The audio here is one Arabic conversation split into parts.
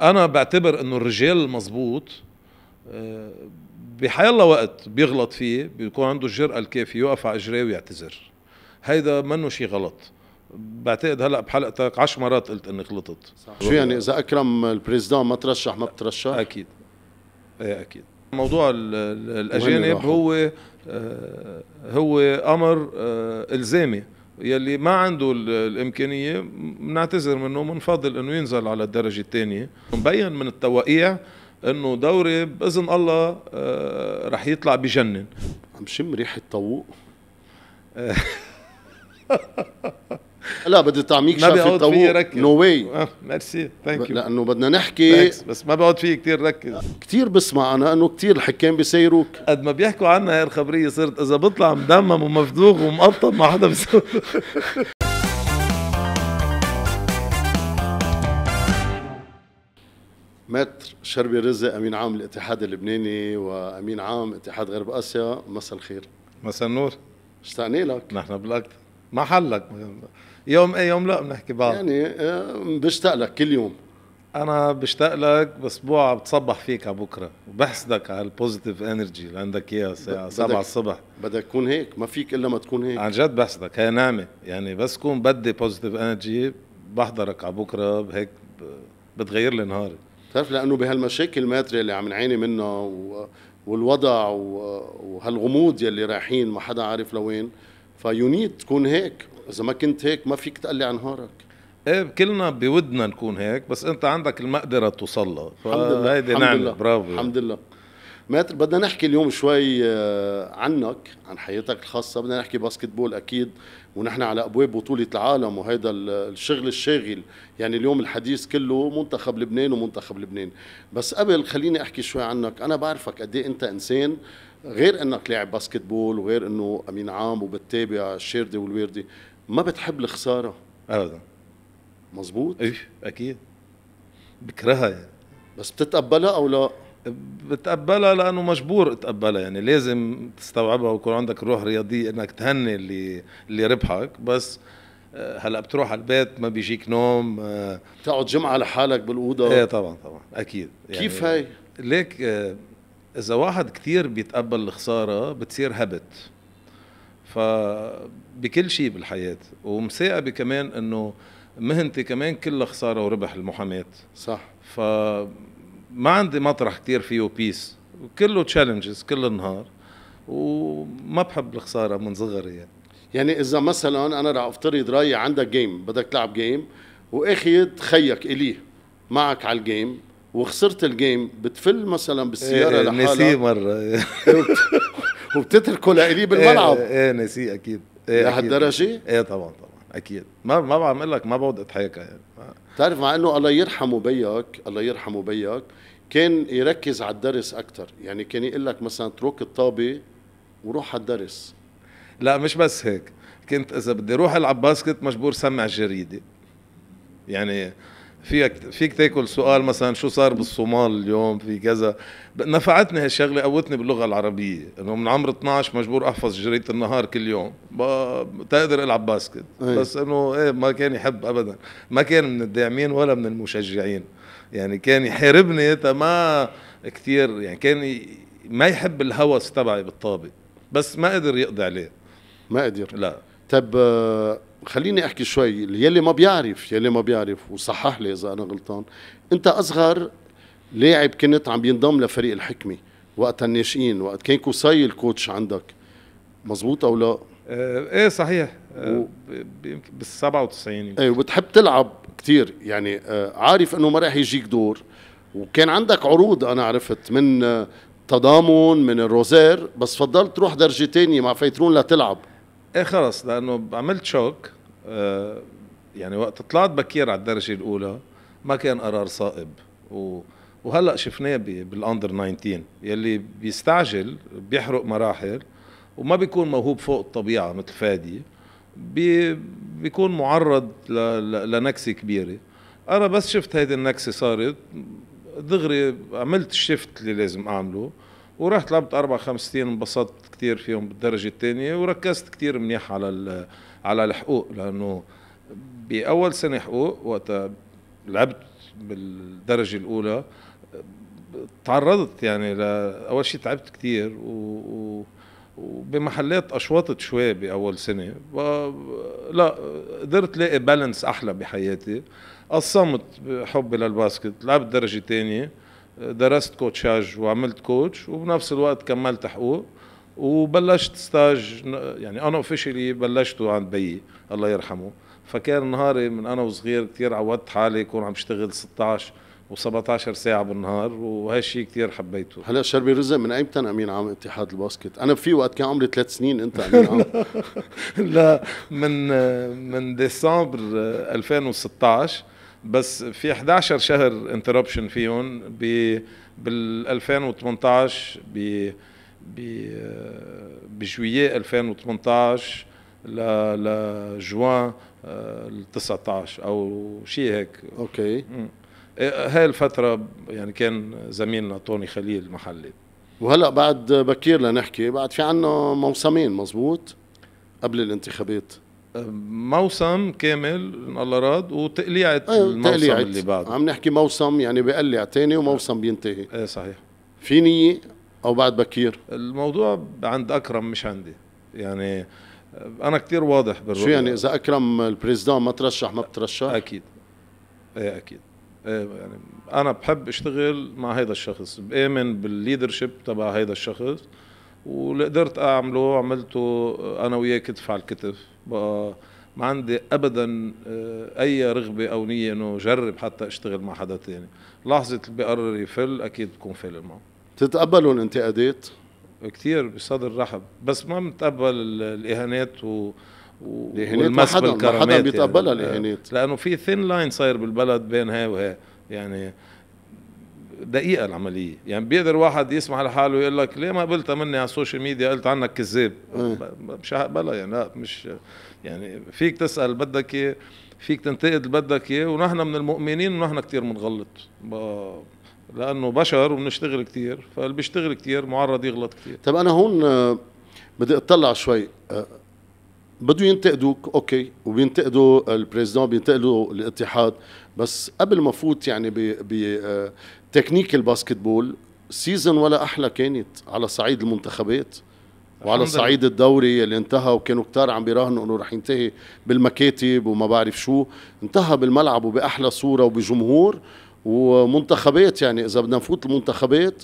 انا بعتبر انه الرجال المزبوط آه، الله وقت بيغلط فيه بيكون عنده الجرأة الكافية يوقف على اجريه ويعتذر هيدا منه شيء غلط بعتقد هلا بحلقتك 10 مرات قلت اني غلطت شو يعني اذا اكرم البريزدان ما ترشح ما بترشح؟ اكيد ايه اكيد موضوع الاجانب هو آه، هو امر آه، الزامي يلي ما عنده الامكانيه بنعتذر منه بنفضل انه ينزل على الدرجه الثانيه مبين من التوقيع انه دوري باذن الله آه، رح يطلع بجنن عم شم ريحه طوق لا بدي تعميك ما بقعد ركز نو واي ميرسي ثانك يو لانه بدنا نحكي Thanks. بس ما بقعد فيه كثير ركز كثير بسمع انا انه كثير الحكام بيسيروك قد ما بيحكوا عنها هاي الخبريه صرت اذا بطلع مدمم ومفضوغ ومقطب ما حدا بيسوي متر شربي رزق امين عام الاتحاد اللبناني وامين عام اتحاد غرب اسيا مساء الخير مساء النور اشتقنا لك نحن بالاكثر محلك يوم ايه يوم لا بنحكي بعض يعني آه، بشتاق لك كل يوم انا بشتاق لك باسبوع بتصبح فيك على بكره وبحسدك على البوزيتيف انرجي اللي عندك اياها الساعه 7 الصبح بدك تكون هيك ما فيك الا ما تكون هيك عن جد بحسدك هي نعمه يعني بس كون بدي بوزيتيف انرجي بحضرك على بكره هيك بتغير لي نهاري بتعرف لانه بهالمشاكل الماتريه اللي عم نعاني منها و... والوضع و... وهالغموض يلي رايحين ما حدا عارف لوين فيونيت تكون هيك اذا ما كنت هيك ما فيك تقلي عن نهارك ايه كلنا بودنا نكون هيك بس انت عندك المقدره توصل له الحمد لله هيدي نعمه برافو الحمد لله ماتر بدنا نحكي اليوم شوي آه، عنك عن حياتك الخاصة بدنا نحكي باسكتبول أكيد ونحن على أبواب بطولة العالم وهذا الشغل الشاغل يعني اليوم الحديث كله منتخب لبنان ومنتخب لبنان بس قبل خليني أحكي شوي عنك أنا بعرفك قد إيه أنت إنسان غير أنك لاعب باسكتبول وغير أنه أمين عام وبتابع الشاردة والويردي ما بتحب الخساره ابدا مزبوط ايه اكيد بكرهها يعني بس بتتقبلها او لا بتقبلها لانه مجبور تقبلها يعني لازم تستوعبها ويكون عندك روح رياضيه انك تهني اللي اللي ربحك بس آه، هلا بتروح على البيت ما بيجيك نوم بتقعد آه، جمعه لحالك بالاوضه ايه طبعا طبعا اكيد يعني كيف هاي ليك آه، اذا واحد كثير بيتقبل الخساره بتصير هبت فبكل شيء بالحياه ومثاقبه كمان انه مهنتي كمان كلها خساره وربح المحاماه صح فما عندي مطرح كتير فيه بيس كله تشالنجز كل النهار وما بحب الخساره من صغري يعني يعني اذا مثلا انا رح افترض رايي عندك جيم بدك تلعب جيم وأخيد خيك اليه معك على الجيم وخسرت الجيم بتفل مثلا بالسياره إيه, إيه، لحالها نسيه مره وبتتركه لإلي بالملعب ايه, إيه نسيه اكيد ايه لهالدرجه؟ ايه طبعا طبعا اكيد ما ما بعمل لك ما بقعد اتحاكى يعني بتعرف مع انه الله يرحمه بيك الله يرحمه بيك كان يركز على الدرس اكثر يعني كان يقول لك مثلا اترك الطابه وروح على الدرس لا مش بس هيك كنت اذا بدي اروح العب باسكت مجبور سمع الجريده يعني فيك فيك تاكل سؤال مثلا شو صار بالصومال اليوم في كذا نفعتني هالشغله قوتني باللغه العربيه انه من عمر 12 مجبور احفظ جريده النهار كل يوم بتقدر العب باسكت أي. بس انه ايه ما كان يحب ابدا ما كان من الداعمين ولا من المشجعين يعني كان يحاربني ما كثير يعني كان ما يحب الهوس تبعي بالطابق بس ما قدر يقضي عليه ما قدر لا طب آه، خليني احكي شوي يلي ما بيعرف يلي ما بيعرف وصحح لي اذا انا غلطان انت اصغر لاعب كنت عم ينضم لفريق الحكمه وقت الناشئين وقت كان كوساي الكوتش عندك مزبوط او لا آه، ايه صحيح آه، و... بال 97 يمكن ايه وبتحب تلعب كثير يعني عارف انه ما راح يجيك دور وكان عندك عروض انا عرفت من تضامن من الروزير بس فضلت تروح درجه ثانيه مع فيترون لتلعب ايه خلص لانه عملت شوك آه، يعني وقت طلعت بكير على الدرجه الاولى ما كان قرار صائب و وهلا شفناه بالاندر 19 يلي بيستعجل بيحرق مراحل وما بيكون موهوب فوق الطبيعه مثل فادي بي بيكون معرض لنكسه كبيره انا بس شفت هيدي النكسه صارت دغري عملت الشفت اللي لازم اعمله ورحت لعبت اربع خمس سنين انبسطت كثير فيهم بالدرجه الثانيه وركزت كثير منيح على على الحقوق لانه باول سنه حقوق وقتها لعبت بالدرجه الاولى تعرضت يعني اول شيء تعبت كثير و... وبمحلات اشوطت شوي باول سنه لا قدرت لاقي بالانس احلى بحياتي قصمت حبي للباسكت لعبت درجه ثانيه درست كوتشاج وعملت كوتش وبنفس الوقت كملت حقوق وبلشت ستاج يعني انا اوفيشلي بلشته عند بيي الله يرحمه فكان نهاري من انا وصغير كثير عودت حالي يكون عم بشتغل 16 و17 ساعة بالنهار وهالشيء كثير حبيته هلا شربي رزق من ايمتى امين عام اتحاد الباسكت؟ انا في وقت كان عمري ثلاث سنين انت امين عام لا من من ديسمبر 2016 بس في 11 شهر انتربشن فيهم ب بال 2018 ب ب بجويي 2018 ل لجوان 19 آه، او شيء هيك اوكي هاي الفترة يعني كان زميلنا طوني خليل محلي وهلا بعد بكير لنحكي بعد في عنا موسمين مزبوط قبل الانتخابات موسم كامل ان الله راد وتقليعة أيوة، الموسم تقليعت. اللي بعده عم نحكي موسم يعني بقلع تاني وموسم بينتهي ايه صحيح في نية او بعد بكير الموضوع عند اكرم مش عندي يعني انا كتير واضح بالرؤية شو يعني اذا اكرم البريزدان ما ترشح ما بترشح اكيد ايه اكيد ايه يعني انا بحب اشتغل مع هيدا الشخص بامن بالليدرشيب تبع هيدا الشخص واللي قدرت اعمله عملته انا وياه كتف على الكتف بقى ما عندي ابدا آه، اي رغبه او نيه انه اجرب حتى اشتغل مع حدا تاني لحظه اللي بقرر يفل اكيد بكون فل معه تتقبلوا الانتقادات كثير بصدر رحب بس ما بنتقبل الاهانات و والمس بالكرامات حدا يعني. بيتقبلها يعني الاهانات لانه في ثين لاين صاير بالبلد بين هاي وهي يعني دقيقه العمليه يعني بيقدر واحد يسمح لحاله يقول لك ليه ما قبلت مني على السوشيال ميديا قلت عنك كذاب إيه. مش بلا يعني لا مش يعني فيك تسال بدك اياه فيك تنتقد بدك اياه ونحن من المؤمنين ونحن كثير بنغلط لانه بشر وبنشتغل كثير فاللي بيشتغل كثير معرض يغلط كثير طيب انا هون آه، بدي اطلع شوي آه، بده ينتقدوك اوكي وبينتقدوا البريزيدون بينتقدوا الاتحاد بس قبل ما فوت يعني بتكنيك آه، الباسكتبول سيزن ولا احلى كانت على صعيد المنتخبات وعلى صعيد الدوري اللي انتهى وكانوا كتار عم بيراهنوا انه رح ينتهي بالمكاتب وما بعرف شو انتهى بالملعب وباحلى صوره وبجمهور ومنتخبات يعني اذا بدنا نفوت المنتخبات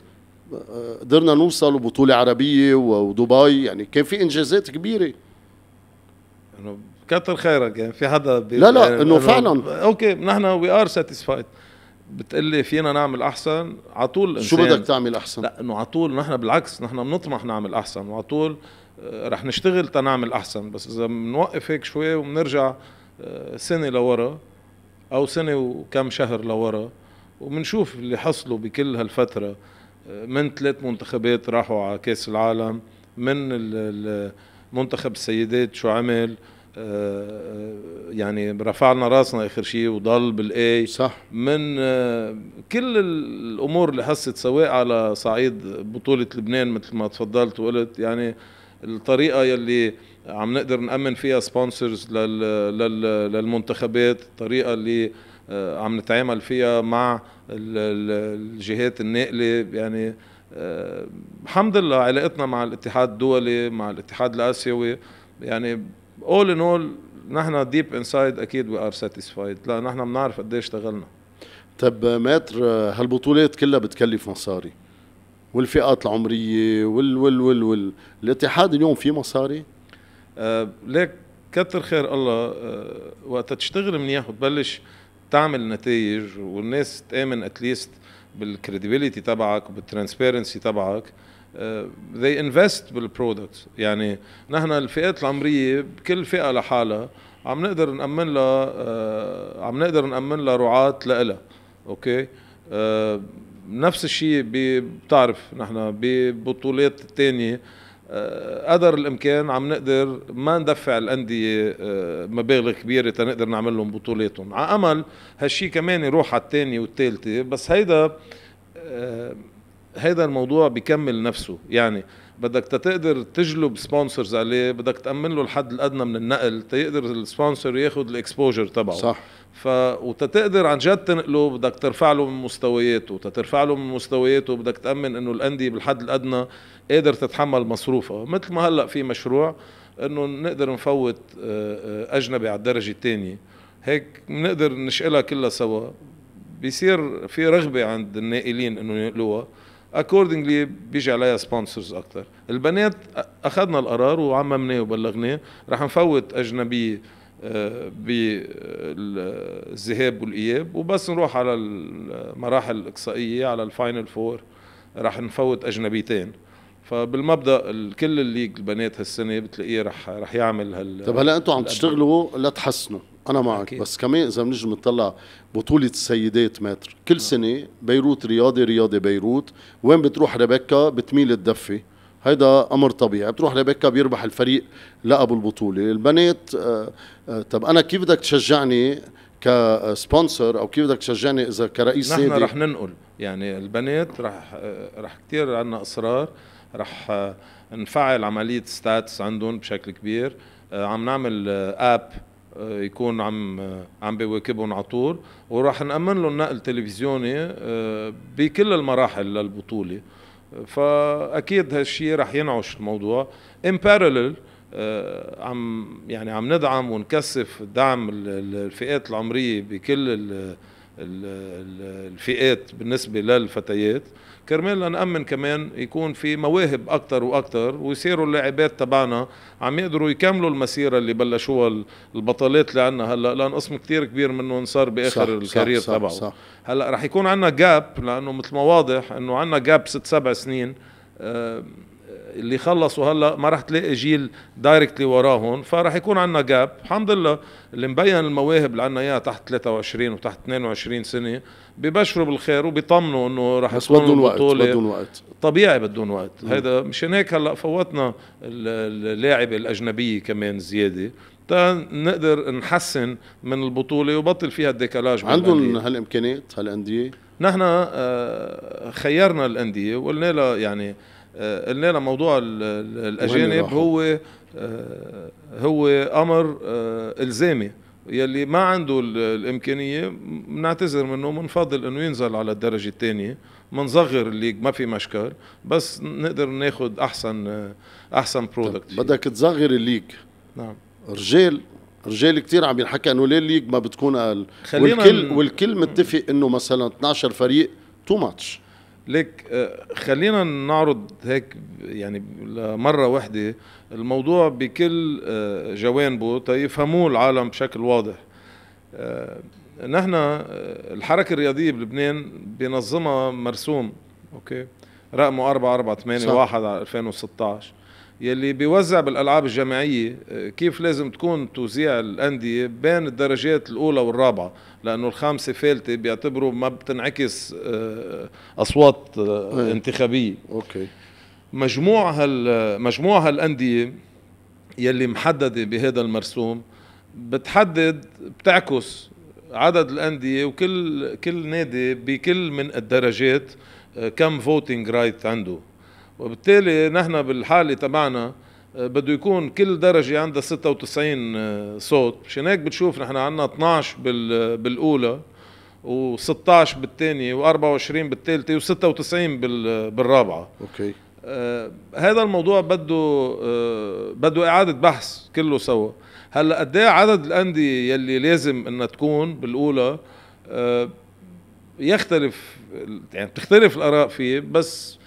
آه، قدرنا نوصل وبطوله عربيه ودبي يعني كان في انجازات كبيره كتر خيرك يعني في حدا بي... لا لا يعني انه فعلا اوكي نحن وي ار ساتيسفايد بتقول لي فينا نعمل احسن على طول شو بدك تعمل احسن؟ لا انه على طول نحن بالعكس نحن بنطمح نعمل احسن وعلى طول آه، رح نشتغل تنعمل احسن بس اذا بنوقف هيك شوي وبنرجع آه، سنه لورا او سنه وكم شهر لورا وبنشوف اللي حصلوا بكل هالفتره آه، من ثلاث منتخبات راحوا على كاس العالم من منتخب السيدات شو عمل آه، يعني رفعنا راسنا اخر شيء وضل بالاي صح من آه، كل الامور اللي حست سواء على صعيد بطوله لبنان مثل ما تفضلت وقلت يعني الطريقه يلي عم نقدر نامن فيها سبونسرز للمنتخبات الطريقه اللي آه، عم نتعامل فيها مع الجهات الناقله يعني الحمد لله علاقتنا مع الاتحاد الدولي مع الاتحاد الاسيوي يعني اول ان اول نحن ديب انسايد اكيد وي ار ساتيسفايد لا نحن بنعرف قديش اشتغلنا طب آه، ماتر آه، هالبطولات كلها بتكلف مصاري والفئات العمريه وال وال وال وال الاتحاد اليوم في مصاري؟ آه ليك كتر خير الله آه وقت تشتغل منيح وتبلش تعمل نتائج والناس تامن اتليست بالكريديبيليتي تبعك وبالترانسبيرنسي تبعك آه آه، they invest بالبرودكت يعني نحن الفئات العمريه كل فئه لحالها عم نقدر نامن لها آه، عم نقدر نامن لها رعاه لها اوكي آه، نفس الشيء بتعرف نحن ببطولات الثانيه قدر الامكان عم نقدر ما ندفع الانديه مبالغ كبيره تنقدر نعمل لهم بطولاتهم على امل هالشيء كمان يروح على الثانيه والثالثه بس هيدا هيدا الموضوع بيكمل نفسه يعني بدك تقدر تجلب سبونسرز عليه بدك تامن له الحد الادنى من النقل تقدر السبونسر ياخذ الاكسبوجر تبعه صح ف وتتقدر عن جد تنقله بدك ترفع له من مستوياته تترفع له من مستوياته بدك تامن انه الانديه بالحد الادنى قادر تتحمل مصروفها مثل ما هلا في مشروع انه نقدر نفوت آه، آه، اجنبي على الدرجه الثانيه هيك بنقدر نشقلها كلها سوا بيصير في رغبه عند الناقلين انه ينقلوها اكوردنجلي بيجي عليها سبونسرز اكثر البنات اخذنا القرار وعممناه وبلغناه رح نفوت اجنبي آه، بالذهاب والاياب وبس نروح على المراحل الاقصائيه على الفاينل فور رح نفوت اجنبيتين فبالمبدا الكل الليج البنات هالسنه بتلاقيه رح رح يعمل هال طيب هلا انتم عم تشتغلوا لتحسنوا انا معك أكيد. بس كمان اذا بنجي بنطلع بطوله السيدات متر كل آه. سنه بيروت رياضي رياضي بيروت وين بتروح ريبيكا بتميل الدفه هيدا امر طبيعي بتروح ريبيكا بيربح الفريق لقب البطوله البنات آه, آه، طب انا كيف بدك تشجعني كسبونسر او كيف بدك تشجعني اذا كرئيس نادي نحن رح ننقل يعني البنات رح آه، رح كثير عندنا اصرار رح آه، نفعل عملية ستاتس عندهم بشكل كبير آه، عم نعمل اب آه، يكون عم عم بيواكبهم على طول وراح نامن لهم نقل تلفزيوني بكل المراحل للبطوله فاكيد هالشيء رح ينعش الموضوع ان بارلل عم يعني عم ندعم ونكثف دعم الفئات العمريه بكل الفئات بالنسبه للفتيات كرمال نأمن كمان يكون في مواهب أكتر وأكتر ويصيروا اللاعبات تبعنا عم يقدروا يكملوا المسيرة اللي بلشوها البطلات اللي عندنا هلا لأن قسم كتير كبير منهم صار بآخر صح الكارير صح تبعه صح هلا رح يكون عندنا جاب لأنه مثل ما واضح إنه عندنا جاب ست سبع سنين آه، اللي خلصوا هلا ما راح تلاقي جيل دايركتلي وراهم فراح يكون عندنا جاب الحمد لله اللي مبين المواهب اللي عندنا اياها تحت 23 وتحت 22 سنه ببشروا بالخير وبيطمنوا انه راح بس بدون وقت بدون وقت طبيعي بدون وقت هذا مشان هيك هلا فوتنا اللاعبه الاجنبيه كمان زياده تا نقدر نحسن من البطوله وبطل فيها الديكالاج عندهم هالامكانيات هالانديه نحن آه، خيرنا الانديه وقلنا لها يعني آه، قلنا لنا موضوع الاجانب هو آه، هو امر آه، الزامي يلي ما عنده الامكانيه بنعتذر منه بنفضل انه ينزل على الدرجه الثانيه بنصغر اللي ما في مشكل بس نقدر ناخذ احسن احسن برودكت بدك تصغر الليج نعم رجال رجال كثير عم ينحكى انه ليه الليج ما بتكون اقل والكل والكل متفق انه مثلا 12 فريق تو ماتش ليك آه، خلينا نعرض هيك يعني مرة واحدة الموضوع بكل آه، جوانبه تيفهموه العالم بشكل واضح آه، نحن الحركة الرياضية بلبنان بنظمها مرسوم اوكي رقمه 4481 على 2016 يلي بيوزع بالالعاب الجماعيه آه، كيف لازم تكون توزيع الانديه بين الدرجات الاولى والرابعه لانه الخامسه فالته بيعتبروا ما بتنعكس آه، اصوات آه، إيه. انتخابيه اوكي مجموع هال مجموع هالانديه يلي محدده بهذا المرسوم بتحدد بتعكس عدد الانديه وكل كل نادي بكل من الدرجات كم فوتنج رايت عنده وبالتالي نحن بالحالة تبعنا آه، بده يكون كل درجة عندها 96 آه، صوت مشان هيك بتشوف نحن عندنا 12 آه، بالأولى و16 بالثانية و24 بالثالثة و96 بالرابعة اوكي آه هذا الموضوع بده آه بده إعادة بحث كله سوا هلا قد ايه عدد الأندية يلي لازم انها تكون بالأولى آه يختلف يعني بتختلف الآراء فيه بس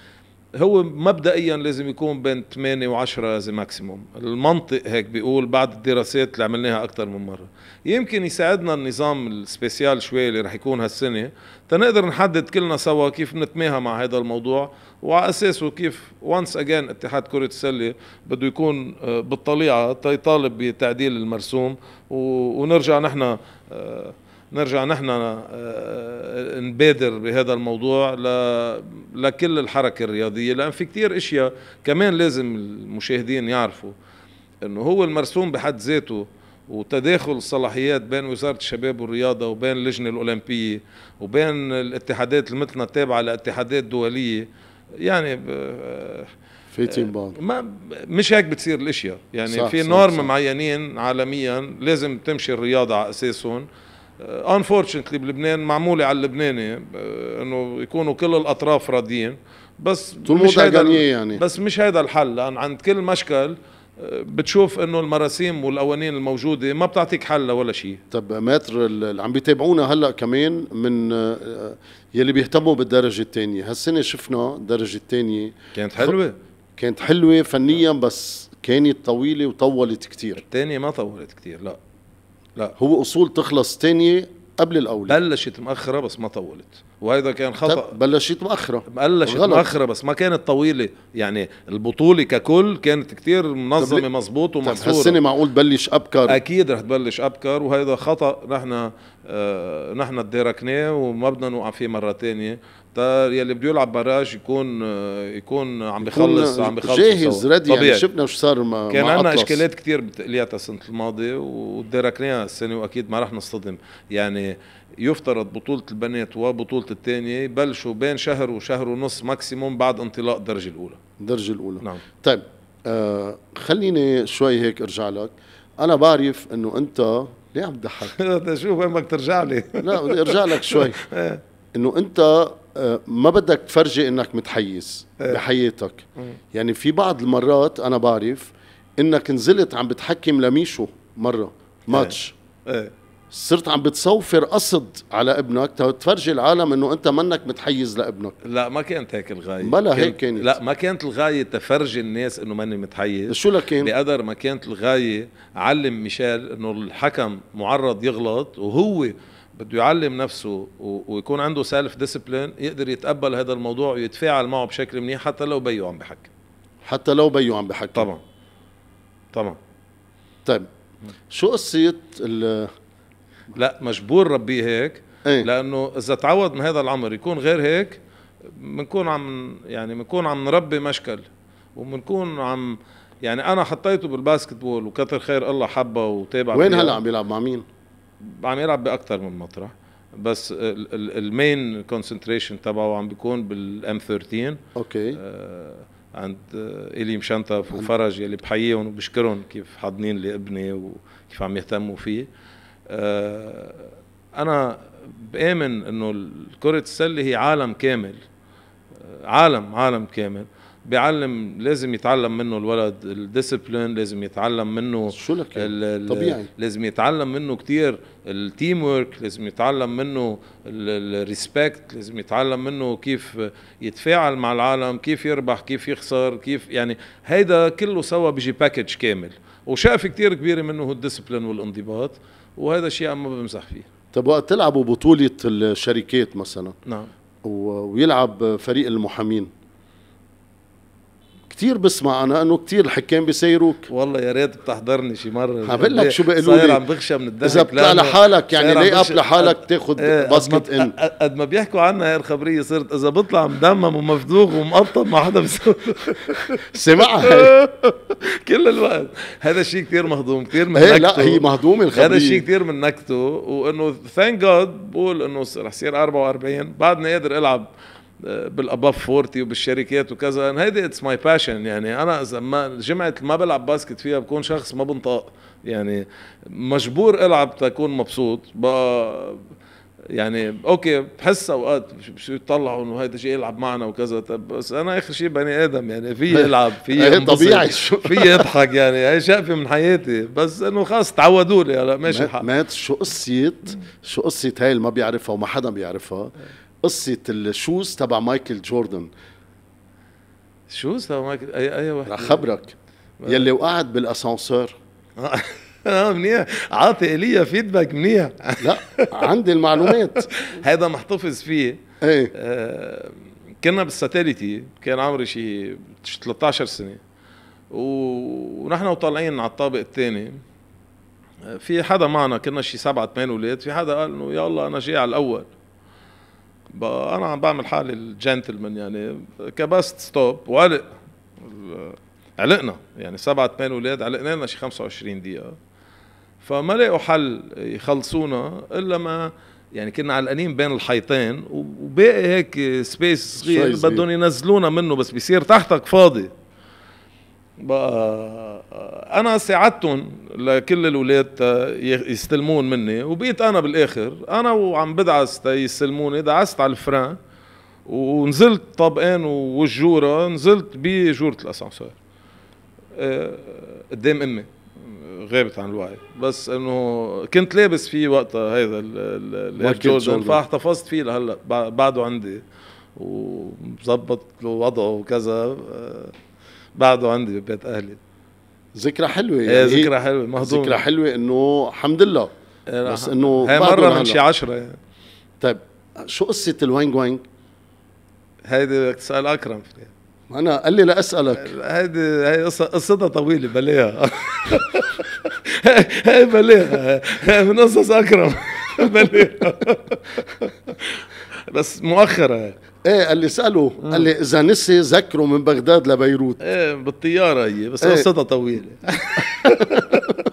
هو مبدئيا لازم يكون بين 8 و10 زي ماكسيموم المنطق هيك بيقول بعد الدراسات اللي عملناها اكثر من مره يمكن يساعدنا النظام السبيسيال شوي اللي رح يكون هالسنه تنقدر نحدد كلنا سوا كيف نتماهى مع هذا الموضوع وعلى اساسه كيف وانس اجين اتحاد كره السله بده يكون آه، بالطليعه تيطالب بتعديل المرسوم ونرجع نحن آه، نرجع نحن آه، آه، نبادر بهذا الموضوع لكل الحركة الرياضية لأن في كتير إشياء كمان لازم المشاهدين يعرفوا أنه هو المرسوم بحد ذاته وتداخل الصلاحيات بين وزارة الشباب والرياضة وبين اللجنة الأولمبية وبين الاتحادات اللي مثلنا التابعة لاتحادات دولية يعني آه، في بعض ما مش هيك بتصير الاشياء يعني صح في نورم معينين عالميا لازم تمشي الرياضه على اساسهم انفورشنتلي uh, بلبنان معموله على اللبناني uh, انه يكونوا كل الاطراف راضيين بس طول مش هيدا يعني بس مش هيدا الحل لان عند كل مشكل uh, بتشوف انه المراسيم والقوانين الموجوده ما بتعطيك حل ولا شيء طب ماتر اللي عم بيتابعونا هلا كمان من يلي بيهتموا بالدرجه الثانيه هالسنه شفنا الدرجه الثانيه كانت حلوه كانت حلوه فنيا بس كانت طويله وطولت كتير الثانيه ما طولت كتير لا لا هو اصول تخلص تانية قبل الاولى بلشت مؤخره بس ما طولت وهذا كان خطا بلشت مؤخره بلشت مؤخره بس ما كانت طويله يعني البطوله ككل كانت كتير منظمه طب مزبوط ومحصوره هالسنه معقول تبلش ابكر اكيد رح تبلش ابكر وهذا خطا نحن آه نحن تداركناه وما بدنا نوقع فيه مره ثانيه طيب، يلي بده يلعب براج يكون آه، يكون عم بخلص عم بخلص جاهز ردي يعني شفنا شو صار مع كان عندنا اشكالات كثير بتقلياتها السنه الماضيه وتداركناها السنه واكيد ما رح نصطدم يعني يفترض بطولة البنات وبطولة الثانية يبلشوا بين شهر وشهر ونص ماكسيموم بعد انطلاق الدرجة الأولى الدرجة الأولى نعم طيب آه خليني شوي هيك ارجع لك أنا بعرف إنه أنت ليه عم تضحك؟ شوف وين بدك ترجع لي لا بدي ارجع لك شوي إيه. إنه أنت آه، ما بدك تفرجي انك متحيز إيه. بحياتك إيه. يعني في بعض المرات انا بعرف انك نزلت عم بتحكم لميشو مره ماتش صرت عم بتصوفر قصد على ابنك تفرجي العالم انه انت منك متحيز لابنك لا ما كانت هيك الغايه بلا كانت... هيك كانت لا ما كانت الغايه تفرجي الناس انه ماني متحيز شو لكان بقدر ما كانت الغايه علم ميشيل انه الحكم معرض يغلط وهو بده يعلم نفسه ويكون عنده سيلف ديسبلين يقدر يتقبل هذا الموضوع ويتفاعل معه بشكل منيح حتى لو بيو عم بحكي حتى لو بيو عم بحكي طبعا طبعا طيب شو قصه ال لا مجبور ربيه هيك أي. لانه اذا تعود من هذا العمر يكون غير هيك بنكون عم يعني بنكون عم نربي مشكل وبنكون عم يعني انا حطيته بالباسكتبول وكتر خير الله حبه وتابع وين هلا عم يلعب مع مين؟ عم يلعب باكثر من مطرح بس المين كونسنتريشن تبعه عم بيكون بالام 13 اوكي آه عند الي مشنطف وفرج يلي بحييهم وبشكرهم كيف حاضنين لي ابني وكيف عم يهتموا فيه آه، انا بامن انه كره السله هي عالم كامل عالم عالم كامل بيعلم لازم يتعلم منه الولد الديسبلين لازم يتعلم منه شو لك يعني؟ طبيعي لازم يتعلم منه كتير التيم ورك لازم يتعلم منه الريسبكت لازم يتعلم منه كيف يتفاعل مع العالم كيف يربح كيف يخسر كيف يعني هيدا كله سوا بيجي باكج كامل وشقفة كتير كبيرة منه هو الديسبلين والانضباط وهذا الشيء ما بمزح فيه طب وقت تلعبوا بطولة الشركات مثلا نعم ويلعب فريق المحامين كثير بسمع انا انه كثير الحكام بيسيروك والله يا ريت بتحضرني شي مره بقول لك شو بيقولوا لي عم بخشى من الدهب اذا بتطلع لحالك يعني ليه اب لحالك تاخذ ايه باسكت ان قد ما بيحكوا عنها هي الخبريه صرت اذا بطلع مدمم ومفضوغ ومقطب ما حدا سمعها كل الوقت هذا الشيء كثير مهضوم كثير من ايه لا هي مهضومه الخبريه هذا الشيء كثير من نكته وانه ثانك جاد بقول انه رح يصير 44 بعدني قادر العب بالاباف 40 وبالشركات وكذا هيدي اتس ماي باشن يعني انا اذا ما جمعه ما بلعب باسكت فيها بكون شخص ما بنطاق يعني مجبور العب تكون مبسوط بقى يعني اوكي بحس اوقات شو يطلعوا انه هيدا جاي يلعب معنا وكذا طب بس انا اخر شيء بني ادم يعني في يلعب في طبيعي في يضحك يعني هي شقفه من حياتي بس انه خلص تعودوا لي هلا ماشي الحال مات شو قصه شو قصه هاي اللي ما بيعرفها وما حدا بيعرفها قصه الشوز تبع مايكل جوردن شوز تبع مايكل اي اي وحده رح خبرك يلي وقعد بالاسانسور اه منيح عاطي الي فيدباك منيح لا عندي المعلومات هذا محتفظ فيه ايه آه، كنا بالساتيليتي كان عمري شي 13 سنه ونحن وطالعين على الطابق الثاني آه، في حدا معنا كنا شي سبعة ثمان اولاد في حدا قال انه يلا انا جاي على الاول انا عم بعمل حالي الجنتلمان يعني كبست ستوب وعلق علقنا يعني سبعة ثمان اولاد علقنا لنا شي 25 دقيقة فما لقوا حل يخلصونا الا ما يعني كنا علقانين بين الحيطين وباقي هيك سبيس صغير بدهم ينزلونا منه بس بيصير تحتك فاضي بقى انا ساعدتهم لكل الاولاد آه، يستلمون مني وبقيت انا بالاخر انا وعم بدعس يستلموني دعست على الفران ونزلت طبقان والجوره نزلت بجوره الاسانسور آه، قدام امي غابت عن الوعي بس انه كنت لابس فيه وقتها هذا الهير جوردن فاحتفظت فيه لهلا بعده عندي ومظبط له وضعه وكذا آه، بعده عندي ببيت اهلي ذكرى حلوه إيه، يعني ايه ذكرى حلوه مهضوم ذكرى حلوه انه الحمد لله ايه بس انه هاي مره من شي عشرة يعني طيب شو قصه الوينج وينج؟ هيدي بدك تسال اكرم فيها انا قال لي لأسألك هيدي هي قصتها طويله بلاها هي بلاها من قصص اكرم بلاها بس مؤخرة ايه قال لي سأله مم. قال لي اذا نسي ذكره من بغداد لبيروت ايه بالطيارة هي بس إيه. قصتها ايه. طويلة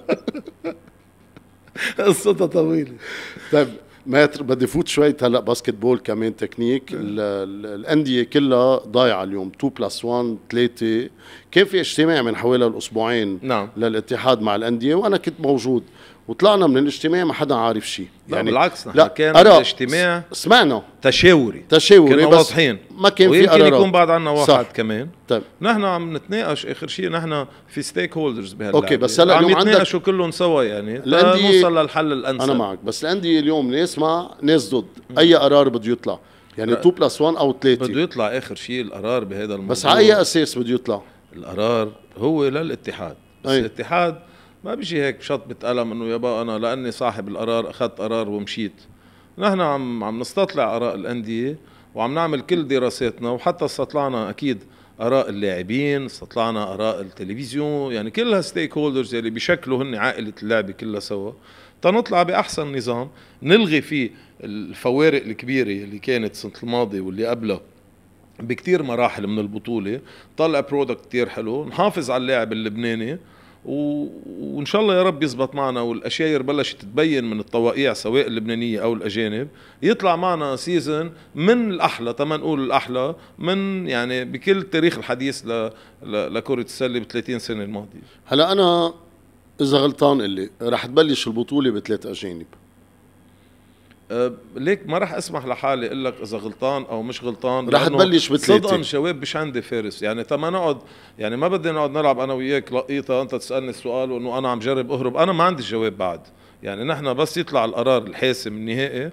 قصتها طويلة طيب ماتر بدي فوت شوي هلا باسكت بول كمان تكنيك إيه. الانديه كلها ضايعه اليوم 2 بلس 1 3 كان في اجتماع من حوالي الاسبوعين نعم. للاتحاد مع الانديه وانا كنت موجود وطلعنا من الاجتماع ما حدا عارف شيء يعني بالعكس نحن لا كان الاجتماع سمعنا تشاوري تشاوري كنا بس واضحين ما كان في قرار يكون بعد عنا واحد صح. كمان طيب نحن عم نتناقش اخر شيء نحن في ستيك هولدرز بهاللعبه اوكي بس هلا اليوم عندك كلهم سوا يعني نوصل للحل الانسب انا معك بس الانديه اليوم ناس مع ناس ضد اي قرار بده يطلع يعني 2 بلس 1 او 3 بده يطلع اخر شيء القرار بهذا الموضوع بس على اي اساس بده يطلع؟ القرار هو للاتحاد بس أي. الاتحاد ما بيجي هيك بشطبة قلم انه يابا انا لاني صاحب القرار اخذت قرار ومشيت نحن عم عم نستطلع اراء الانديه وعم نعمل كل دراساتنا وحتى استطلعنا اكيد اراء اللاعبين استطلعنا اراء التلفزيون يعني كل هالستيك هولدرز اللي بيشكلوا هن عائله اللعبه كلها سوا تنطلع باحسن نظام نلغي فيه الفوارق الكبيره اللي كانت سنه الماضي واللي قبلها بكتير مراحل من البطوله طلع برودكت كتير حلو نحافظ على اللاعب اللبناني و... وان شاء الله يا رب يزبط معنا والاشياء بلشت تبين من الطواقيع سواء اللبنانيه او الاجانب يطلع معنا سيزن من الاحلى تما نقول الاحلى من يعني بكل التاريخ الحديث ل... ل... لكره السله ب 30 سنه الماضيه هلا انا اذا غلطان اللي رح تبلش البطوله بثلاث اجانب أه، ليك ما راح اسمح لحالي اقول لك اذا غلطان او مش غلطان راح تبلش بثلاثه صدقا شباب مش عندي فارس يعني طب ما نقعد يعني ما بدي نقعد نلعب انا وياك لقيطه انت تسالني السؤال وانه انا عم جرب اهرب انا ما عندي جواب بعد يعني نحن بس يطلع القرار الحاسم النهائي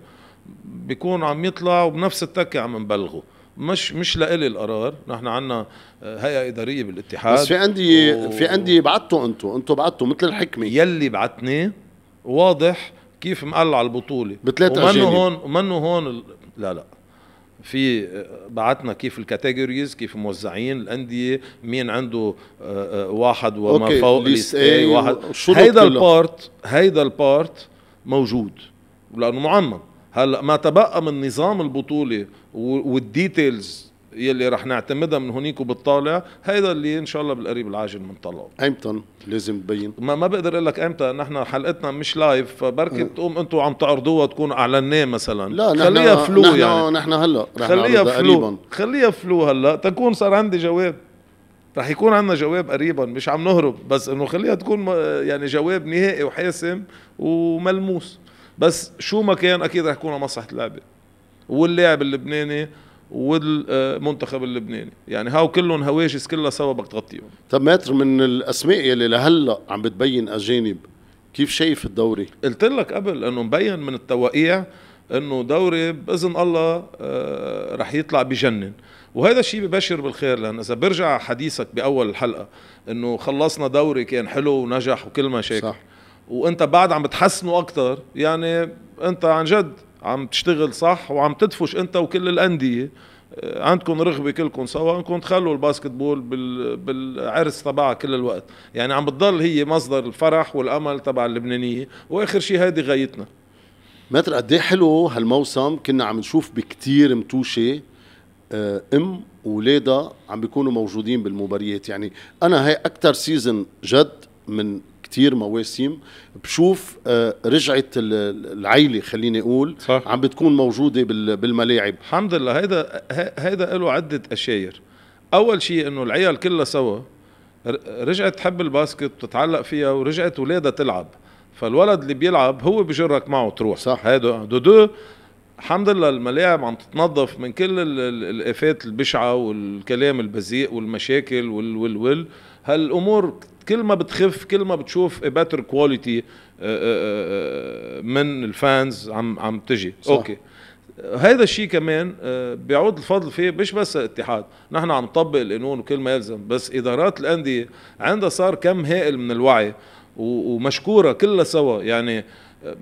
بيكون عم يطلع وبنفس التكه عم نبلغه مش مش لإلي القرار نحن عندنا أه، هيئه اداريه بالاتحاد بس في عندي و... في عندي بعتوا انتم انتم بعتوا مثل الحكمه يلي بعتني واضح كيف مقلع البطوله بثلاث اجانب ومنه هون ومنه هون ال... لا لا في بعتنا كيف الكاتيجوريز كيف موزعين الانديه مين عنده آه، آه، واحد وما أوكي. فوق ليس اي واحد هيدا البارت هيدا البارت موجود لانه معمم هلا ما تبقى من نظام البطوله والديتيلز يلي رح نعتمدها من هونيك وبالطالع هيدا اللي ان شاء الله بالقريب العاجل بنطلعه ايمتى لازم تبين ما ما بقدر اقول لك ايمتى نحن حلقتنا مش لايف فبركي اه. تقوم انتم عم تعرضوها تكون اعلناه مثلا لا نحن خليها فلو نحن يعني نحن هلا رح خليها فلو قريبا. خليها فلو هلا تكون صار عندي جواب رح يكون عندنا جواب قريبا مش عم نهرب بس انه خليها تكون يعني جواب نهائي وحاسم وملموس بس شو ما كان اكيد رح يكون على مصلحه اللعبه واللاعب اللبناني والمنتخب اللبناني يعني هاو كلهم هواجس كلها سوا بدك تغطيهم طب ماتر من الاسماء يلي لهلا عم بتبين اجانب كيف شايف الدوري قلت لك قبل انه مبين من التوقيع انه دوري باذن الله آه، رح يطلع بجنن وهذا الشيء ببشر بالخير لان اذا برجع حديثك باول الحلقه انه خلصنا دوري كان حلو ونجح وكل ما شيء صح وانت بعد عم بتحسنه اكثر يعني انت عن جد عم تشتغل صح وعم تدفش انت وكل الانديه آه، عندكم رغبه كلكم سوا انكم تخلوا الباسكت بول بالعرس تبعها كل الوقت يعني عم بتضل هي مصدر الفرح والامل تبع اللبنانيه واخر شيء هيدي غايتنا متر قد إيه حلو هالموسم كنا عم نشوف بكتير متوشه آه، ام واولادها عم بيكونوا موجودين بالمباريات يعني انا هي اكثر سيزن جد من كتير مواسم بشوف آه، رجعت العيله خليني اقول صح. عم بتكون موجوده بالملاعب الحمد لله هيدا هيدا له عده اشاير اول شيء انه العيال كلها سوا رجعت تحب الباسكت بتتعلق فيها ورجعت ولادها تلعب فالولد اللي بيلعب هو بجرك معه تروح صح هيدا دو دو الحمد لله الملاعب عم تتنظف من كل الافات البشعه والكلام البذيء والمشاكل وال وال وال هالامور كل ما بتخف كل ما بتشوف بيتر كواليتي آه، آه، آه، من الفانز عم عم تجي صح. اوكي هذا الشيء كمان بيعود الفضل فيه مش بس الاتحاد نحن عم نطبق القانون وكل ما يلزم بس ادارات الانديه عندها صار كم هائل من الوعي ومشكوره كلها سوا يعني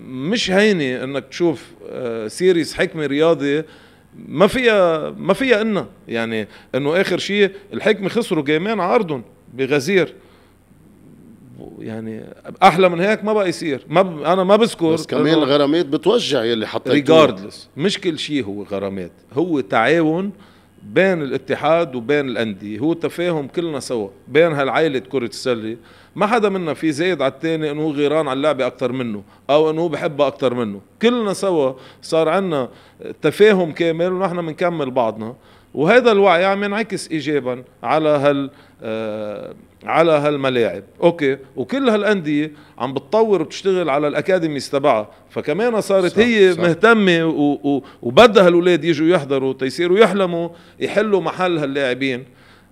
مش هينه انك تشوف سيريز حكمه رياضي ما فيها ما فيها انه يعني انه اخر شيء الحكمه خسروا جيمين عرضهم بغزير يعني احلى من هيك ما بقى يصير ما ب... انا ما بذكر بس كمان الغرامات بتوجع يلي حطيتوه ريجاردلس مش كل شيء هو غرامات هو تعاون بين الاتحاد وبين الانديه هو تفاهم كلنا سوا بين هالعائله كره السله ما حدا منا في زايد على الثاني انه غيران على اللعبه اكثر منه او انه بحبها اكثر منه كلنا سوا صار عندنا تفاهم كامل ونحن بنكمل بعضنا وهذا الوعي عم ينعكس ايجابا على هال آه، على هالملاعب اوكي وكل هالانديه عم بتطور وبتشتغل على الاكاديميز تبعها فكمان صارت صح هي صح مهتمه و... و... وبدها هالاولاد يجوا يحضروا تيصيروا يحلموا يحلوا محل هاللاعبين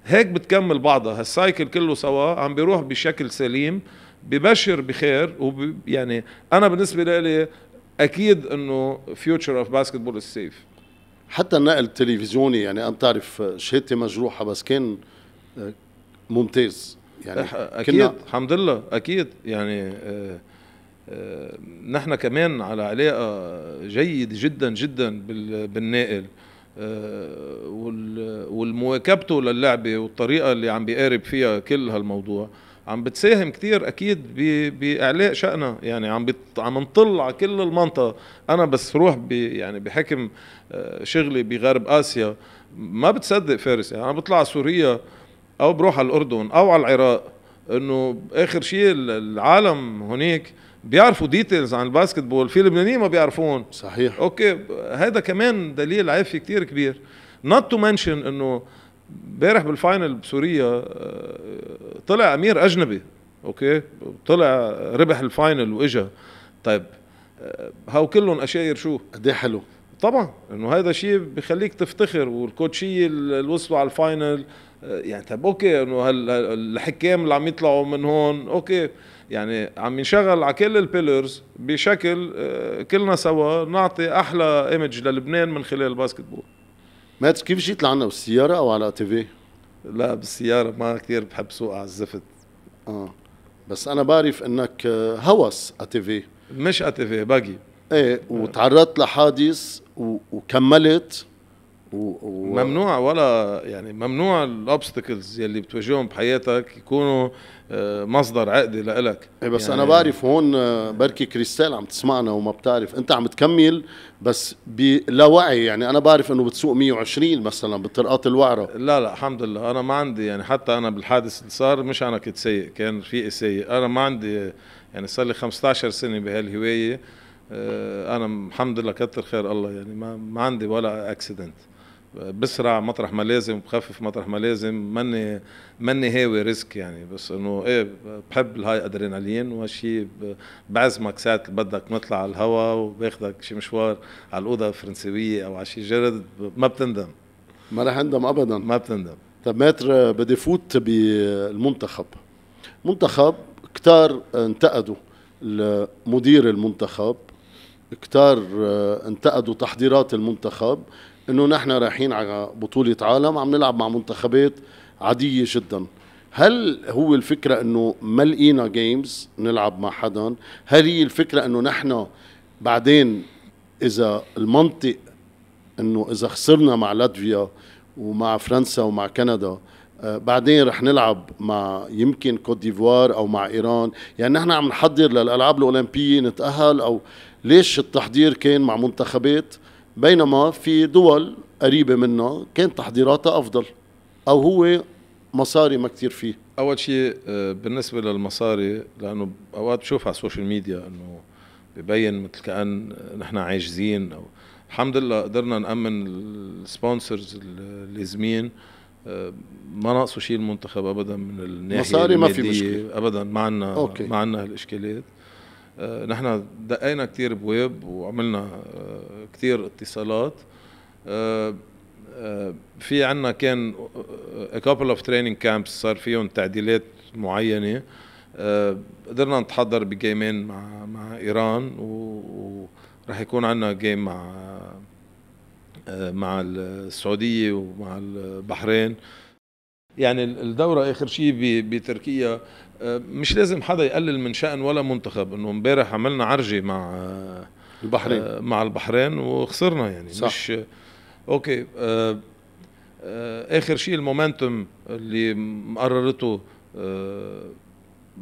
هيك بتكمل بعضها هالسايكل كله سوا عم بيروح بشكل سليم ببشر بخير وب... يعني انا بالنسبه لي اكيد انه فيوتشر اوف باسكتبول السيف حتى النقل التلفزيوني يعني انت تعرف شهادتي مجروحه بس كان آه، ممتاز يعني اكيد الحمد لله اكيد يعني آه، آه، نحن كمان على علاقه جيد جدا جدا بالنائل آه، والمواكبته للعبه والطريقه اللي عم بيقارب فيها كل هالموضوع عم بتساهم كثير اكيد باعلاء شأنا يعني عم عم نطل على كل المنطقه انا بس روح ب يعني بحكم شغلي بغرب اسيا ما بتصدق فارس يعني انا بطلع على سوريا او بروح على الاردن او على العراق انه اخر شيء العالم هناك بيعرفوا ديتيلز عن الباسكتبول في لبنانيين ما بيعرفون صحيح اوكي هذا كمان دليل عافي كتير كبير نوت تو منشن انه امبارح بالفاينل بسوريا آه، طلع امير اجنبي اوكي طلع ربح الفاينل واجا طيب آه، هاو كلهم اشاير شو قد إيه حلو طبعا انه هذا شيء بخليك تفتخر والكوتشيه اللي وصلوا على الفاينل آه، يعني طب اوكي انه الحكام اللي عم يطلعوا من هون اوكي يعني عم ينشغل على كل البيلرز بشكل آه، كلنا سوا نعطي احلى ايمج للبنان من خلال الباسكتبول ماتش كيف جيت لعنا بالسياره او على تي في؟ لا بالسياره ما كثير بحب سوق على الزفت اه بس انا بعرف انك آه، هوس تي في مش تي في باقي ايه وتعرضت لحادث وكملت و... و... ممنوع ولا يعني ممنوع الاوبستكلز يلي بتواجههم بحياتك يكونوا آه، مصدر عقده لإلك إيه بس يعني انا بعرف هون آه، بركي كريستال عم تسمعنا وما بتعرف انت عم تكمل بس بلا وعي يعني انا بعرف انه بتسوق 120 مثلا بالطرقات الوعره لا لا الحمد لله انا ما عندي يعني حتى انا بالحادث اللي صار مش انا كنت سيء كان رفيقي إيه سيء انا ما عندي يعني صار لي 15 سنه بهالهوايه آه، انا الحمد لله كتر خير الله يعني ما ما عندي ولا اكسيدنت بسرع مطرح ما لازم بخفف مطرح ما لازم ماني ماني هاوي ريسك يعني بس انه ايه بحب الهاي ادرينالين وهالشيء بعزمك ساعه اللي بدك نطلع على الهواء وباخذك شي مشوار على الاوضه الفرنسويه او على شي جرد ما بتندم ما رح اندم ابدا ما بتندم طب ماتر بدي فوت بالمنتخب منتخب كتار انتقدوا مدير المنتخب كتار آه، انتقدوا تحضيرات المنتخب انه نحن رايحين على بطوله عالم عم نلعب مع منتخبات عاديه جدا هل هو الفكره انه ما لقينا جيمز نلعب مع حدا هل هي الفكره انه نحن بعدين اذا المنطق انه اذا خسرنا مع لاتفيا ومع فرنسا ومع كندا آه، بعدين رح نلعب مع يمكن كوت ديفوار او مع ايران يعني نحن عم نحضر للالعاب الاولمبيه نتاهل او ليش التحضير كان مع منتخبات بينما في دول قريبة منا كان تحضيراتها أفضل أو هو مصاري ما كتير فيه أول شيء آه، بالنسبة للمصاري لأنه أوقات بشوف على السوشيال ميديا أنه ببين مثل كأن نحن عاجزين أو الحمد لله قدرنا نأمن السبونسرز اللازمين آه، ما ناقصوا شيء المنتخب ابدا من الناحيه مصاري ما في مشكله ابدا ما عندنا ما عندنا هالاشكاليات آه، نحن دقينا كثير بويب وعملنا آه، كثير اتصالات آه، في عنا كان a couple of training camps صار فيهم تعديلات معينة قدرنا نتحضر بجيمين مع مع ايران وراح يكون عنا جيم مع مع السعودية ومع البحرين يعني الدوره اخر شيء بتركيا آه، مش لازم حدا يقلل من شأن ولا منتخب انه امبارح عملنا عرجه مع آه، البحرين آه، مع البحرين وخسرنا يعني صح. مش اوكي اخر شيء المومنتوم اللي قررته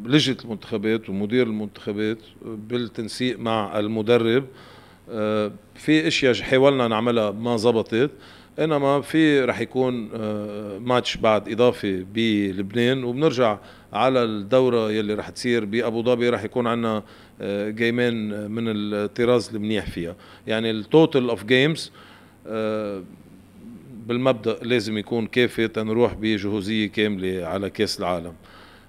لجنه المنتخبات ومدير المنتخبات بالتنسيق مع المدرب في اشياء حاولنا نعملها ما زبطت انما في رح يكون آه، ماتش بعد اضافي بلبنان وبنرجع على الدوره يلي رح تصير بابو ظبي رح يكون عندنا آه، جيمين من الطراز المنيح فيها يعني التوتال اوف جيمز بالمبدا لازم يكون كافي تنروح بجهوزيه كامله على كاس العالم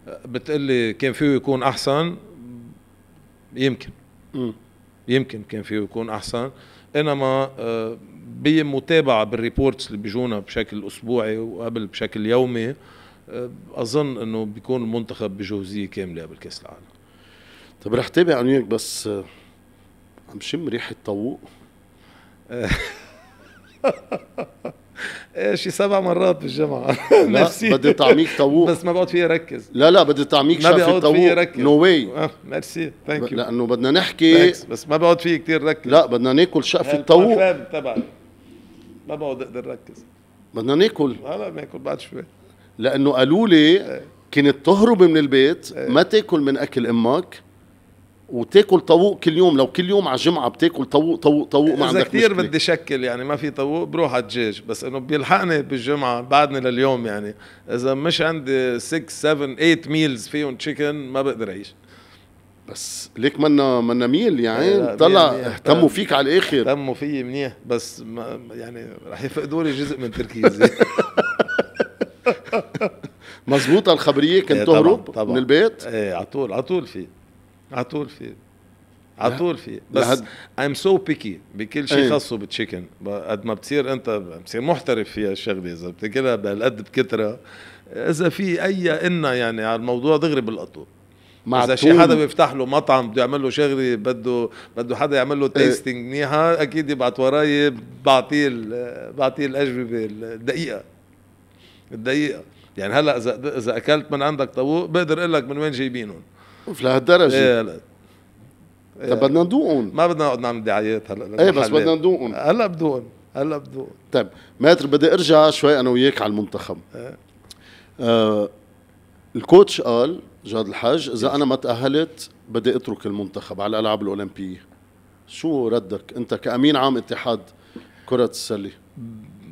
آه، بتقلي كان فيه يكون احسن يمكن يمكن كان فيه يكون احسن انما بمتابعه بالريبورتس اللي بيجونا بشكل اسبوعي وقبل بشكل يومي آه، اظن انه بيكون المنتخب بجوزيه كامله قبل كاس العالم طب رح تابع عنيك بس آه، عم شم ريحه طوق آه. شي سبع مرات بالجمعة لا بدي طعميك طاووق بس ما بقعد فيها ركز لا لا بدي طعميك شافي ركز نو واي ميرسي ثانك يو لأنه بدنا نحكي بس ما بقعد فيه كثير ركز لا بدنا ناكل شقفة طاووق تبعي ما بقعد اقدر اركز بدنا ناكل لا لا ناكل بعد شوي لانه قالوا لي كنت تهرب من البيت إيه. ما تاكل من اكل امك وتاكل طاووق كل يوم لو كل يوم على جمعه بتاكل طاووق طاووق طاووق ما عندك كثير بدي شكل يعني ما في طاووق بروح على الدجاج بس انه بيلحقني بالجمعه بعدني لليوم يعني اذا مش عندي 6 7 8 ميلز فيهم تشيكن ما بقدر اعيش بس ليك منا منا ميل يعني طلع اهتموا فيك على الاخر اهتموا فيي منيح بس ما يعني رح يفقدوا لي جزء من تركيزي مزبوطه الخبريه كنت إيه، تهرب طبعًا. من البيت؟ ايه على طول على طول في على طول في على طول في بس ايم سو بيكي بكل شيء إيه. خاصه بالتشيكن قد ما بتصير انت بتصير محترف فيها الشغله اذا بتاكلها بهالقد بكثره اذا في اي ان يعني على الموضوع دغري بالقطور مع اذا شي حدا بيفتح له مطعم بده يعمل له شغله بده بده حدا يعمل له تيستنج إيه. منيحه اكيد يبعت وراي بعطيه بعطيه الاجوبه الدقيقه الدقيقه يعني هلا اذا اذا اكلت من عندك طاووق بقدر اقول لك من وين جايبينهم اوف لهالدرجه ايه هلا إيه طب بدنا ندوقهم ما بدنا نقعد نعمل دعايات هلا ايه بس بدنا ندوقهم هلا بدوقهم هلا بدوقهم طيب ماتر بدي ارجع شوي انا وياك على المنتخب ايه آه الكوتش قال جاد الحاج اذا انا ما تاهلت بدي اترك المنتخب على الالعاب الاولمبيه شو ردك انت كامين عام اتحاد كره السله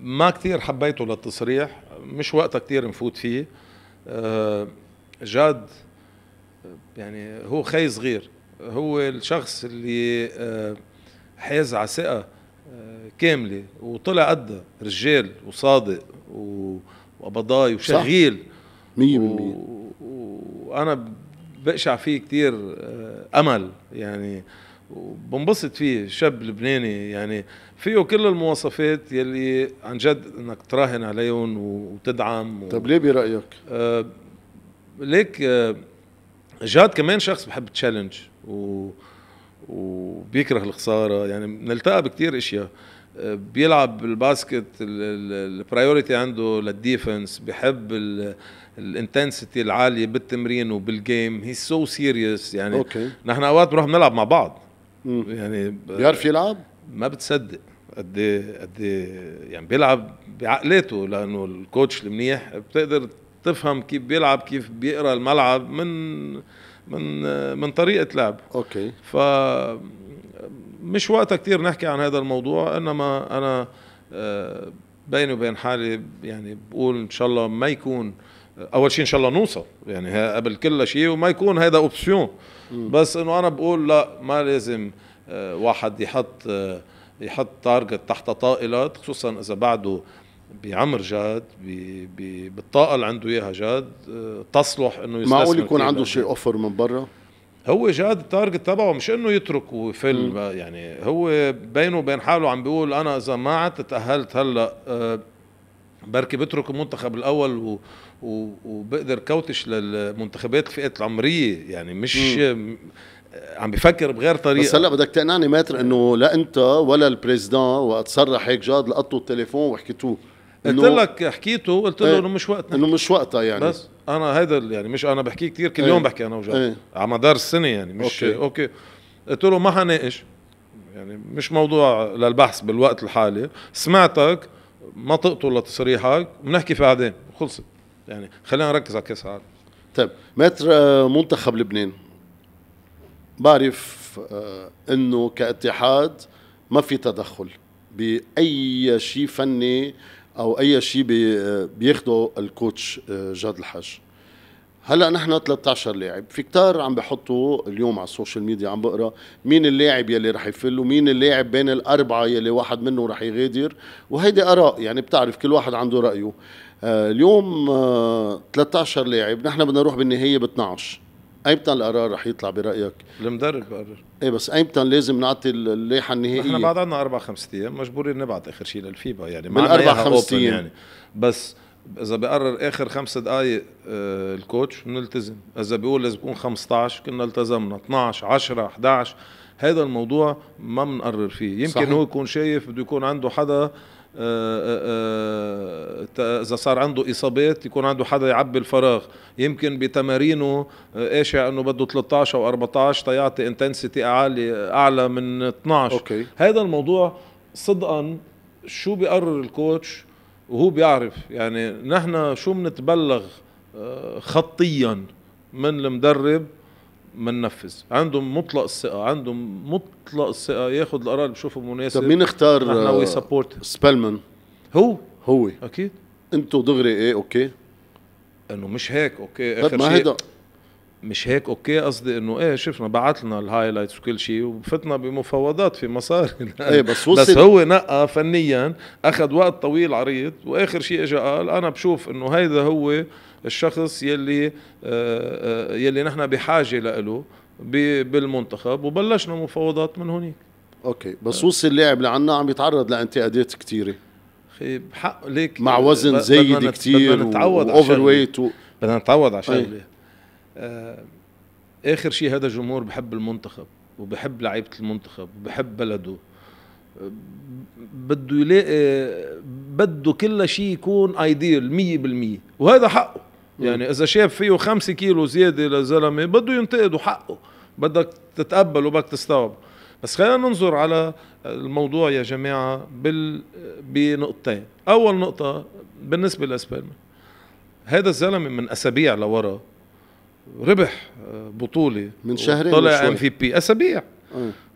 ما كثير حبيته للتصريح مش وقتها كثير نفوت فيه آه، جاد يعني هو خي صغير هو الشخص اللي آه، حاز على ثقه آه، كامله وطلع قدها رجال وصادق وقبضاي وشغيل 100% وانا بقشع فيه كثير آه، امل يعني وبنبسط فيه شاب لبناني يعني فيه كل المواصفات يلي عن جد انك تراهن عليهم وتدعم و... طب ليه برايك؟ آه ليك آه جاد كمان شخص بحب تشالنج و... وبيكره الخساره يعني بنلتقى بكثير اشياء آه بيلعب الباسكت البرايورتي عنده للديفنس بحب الانتنسيتي العاليه بالتمرين وبالجيم هي سو سيريس يعني أوكي. نحن اوقات بنروح بنلعب مع بعض مم. يعني بيعرف يلعب ما بتصدق قد إيه- قد إيه يعني بيلعب بعقليته لانه الكوتش المنيح بتقدر تفهم كيف بيلعب كيف بيقرا الملعب من من من طريقه لعب اوكي ف مش وقتها كتير نحكي عن هذا الموضوع انما انا آه، بيني وبين حالي يعني بقول ان شاء الله ما يكون اول شيء ان شاء الله نوصل يعني قبل كل شيء وما يكون هذا اوبسيون بس انه انا بقول لا ما لازم آه، واحد يحط آه، يحط تارجت تحت طائلات خصوصا اذا بعده بعمر جاد بي بي بالطاقه اللي عنده اياها جاد تصلح انه يستثمر معقول يكون عنده شيء اوفر من برا هو جاد التارجت تبعه مش انه يترك ويفل يعني هو بينه وبين حاله عم بيقول انا اذا ما عدت تاهلت هلا آه، بركي بترك المنتخب الاول و... وبقدر كوتش للمنتخبات الفئات العمريه يعني مش عم بفكر بغير طريقه بس هلا بدك تقنعني ماتر انه لا انت ولا البريزدان وقت صرح هيك جاد لقطوا التليفون وحكيتوه قلت لك حكيته قلت له إيه، انه مش وقتنا انه مش وقتها يعني بس انا هيدا يعني مش انا بحكيه كثير كل يوم إيه، بحكي انا وجاد إيه. على مدار السنه يعني مش اوكي, أوكي. قلت له ما حناقش يعني مش موضوع للبحث بالوقت الحالي سمعتك ما طقته لتصريحك بنحكي في بعدين خلصت يعني خلينا نركز على كاس العالم طيب متر آه، منتخب لبنان بعرف آه، انه كاتحاد ما في تدخل باي شيء فني او اي شيء بياخده الكوتش آه، جاد الحج هلا نحن 13 لاعب في كتار عم بحطوا اليوم على السوشيال ميديا عم بقرا مين اللاعب يلي رح يفل ومين اللاعب بين الاربعه يلي واحد منه رح يغادر وهيدي اراء يعني بتعرف كل واحد عنده رايه آه، اليوم 13 آه، لاعب نحن بدنا نروح بالنهايه ب 12 ايمتى القرار رح يطلع برايك؟ المدرب بقرر ايه بس ايمتى لازم نعطي اللائحه النهائيه؟ احنا بعد عندنا اربع خمس ايام مجبورين نبعث اخر شيء للفيبا يعني ما من اربع خمس ايام يعني بس اذا بقرر اخر خمس دقائق آه الكوتش بنلتزم اذا بيقول لازم يكون 15 كنا التزمنا 12 10 11 هذا الموضوع ما بنقرر فيه يمكن صحيح. هو يكون شايف بده يكون عنده حدا آه، آه، آه، اذا صار عنده اصابات يكون عنده حدا يعبي الفراغ يمكن بتمارينه قاشع يعني انه بده 13 او 14 تيعطي انتنسيتي اعلى اعلى من 12 أوكي. هذا الموضوع صدقا شو بيقرر الكوتش وهو بيعرف يعني نحن شو بنتبلغ خطيا من المدرب ننفذ عندهم مطلق الثقه عندهم مطلق الثقه ياخذ القرار اللي بشوفه مناسب طب مين اختار سبلمان آه، هو هو اكيد انتو دغري ايه اوكي انه مش هيك اوكي اخر ما شيء هيدا. مش هيك اوكي قصدي انه ايه شفنا بعت لنا الهايلايتس وكل شيء وفتنا بمفاوضات في مصاري ايه بس وصل بس هو نقى فنيا اخذ وقت طويل عريض واخر شيء اجى قال انا بشوف انه هيدا هو الشخص يلي آه، آه، يلي نحن بحاجه له بالمنتخب وبلشنا مفاوضات من هنيك اوكي بس وصل اللاعب لعنا عم يتعرض لانتقادات كثيره اخي بحق ليك مع آه، وزن زايد كثير بدنا نتعود اوفر ويت بدنا نتعود على شغله آه، اخر شيء هذا الجمهور بحب المنتخب وبحب لعيبه المنتخب وبحب بلده بده يلاقي بده كل شيء يكون ايديال 100% وهذا حقه يعني اذا شاف فيه خمسة كيلو زياده لزلمه بده ينتقد وحقه بدك تتقبل وبدك تستوعب بس خلينا ننظر على الموضوع يا جماعه بال بنقطتين اول نقطه بالنسبه لاسبيرمان هذا الزلمه من اسابيع لورا ربح آه، بطوله من شهرين طلع ام في بي اسابيع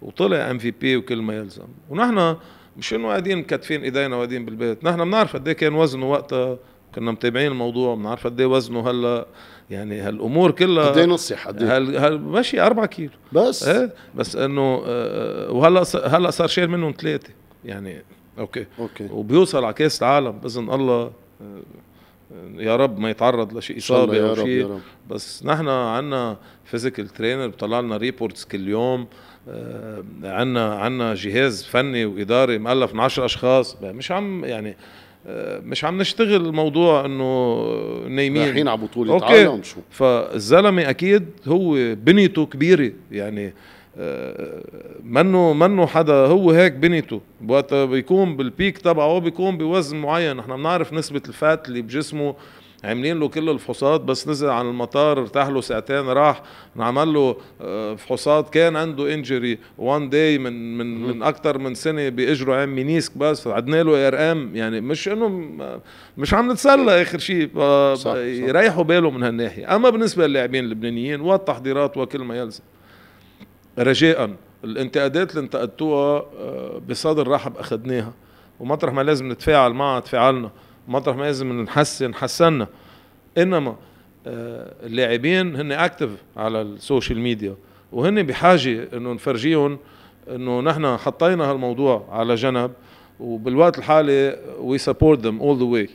وطلع ام في بي وكل ما يلزم ونحن مش انه قاعدين مكتفين ايدينا وقاعدين بالبيت نحن بنعرف قد إيه كان وزنه وقتها كنا متابعين الموضوع بنعرف قد إيه وزنه هلا يعني هالامور كلها قد ايه نصح قد هل ماشي 4 كيلو بس ايه بس انه آه، آه، وهلا هلا صار شيل منهم ثلاثه يعني اوكي اوكي وبيوصل على كاس العالم باذن الله يا رب ما يتعرض لشيء اصابه او شيء بس نحن عندنا فيزيكال ترينر بيطلع لنا ريبورتس كل يوم آه، عندنا عندنا جهاز فني واداري مؤلف من 10 اشخاص مش عم يعني آه، مش عم نشتغل الموضوع انه نايمين رايحين على بطوله عالم شو فالزلمه اكيد هو بنيته كبيره يعني منه منه حدا هو هيك بنيته وقت بيكون بالبيك تبعه بيكون بوزن معين احنا بنعرف نسبه الفات اللي بجسمه عاملين يعني له كل الفحوصات بس نزل عن المطار ارتاح له ساعتين راح نعمل له آه، فحوصات كان عنده انجري وان داي من من من اكثر من سنه باجره عام يعني مينيسك بس عدنا له ار ام يعني مش انه مش عم نتسلى اخر شيء يريحوا باله من هالناحيه اما بالنسبه للاعبين اللبنانيين والتحضيرات وكل ما يلزم رجاء الانتقادات اللي انتقدتوها آه، بصدر رحب اخذناها ومطرح ما لازم نتفاعل معها تفاعلنا مطرح ما لازم نحسن حسنا انما آه، اللاعبين هن اكتف على السوشيال ميديا وهن بحاجه انه نفرجيهم انه نحن حطينا هالموضوع على جنب وبالوقت الحالي وي سبورت ذم اول ذا واي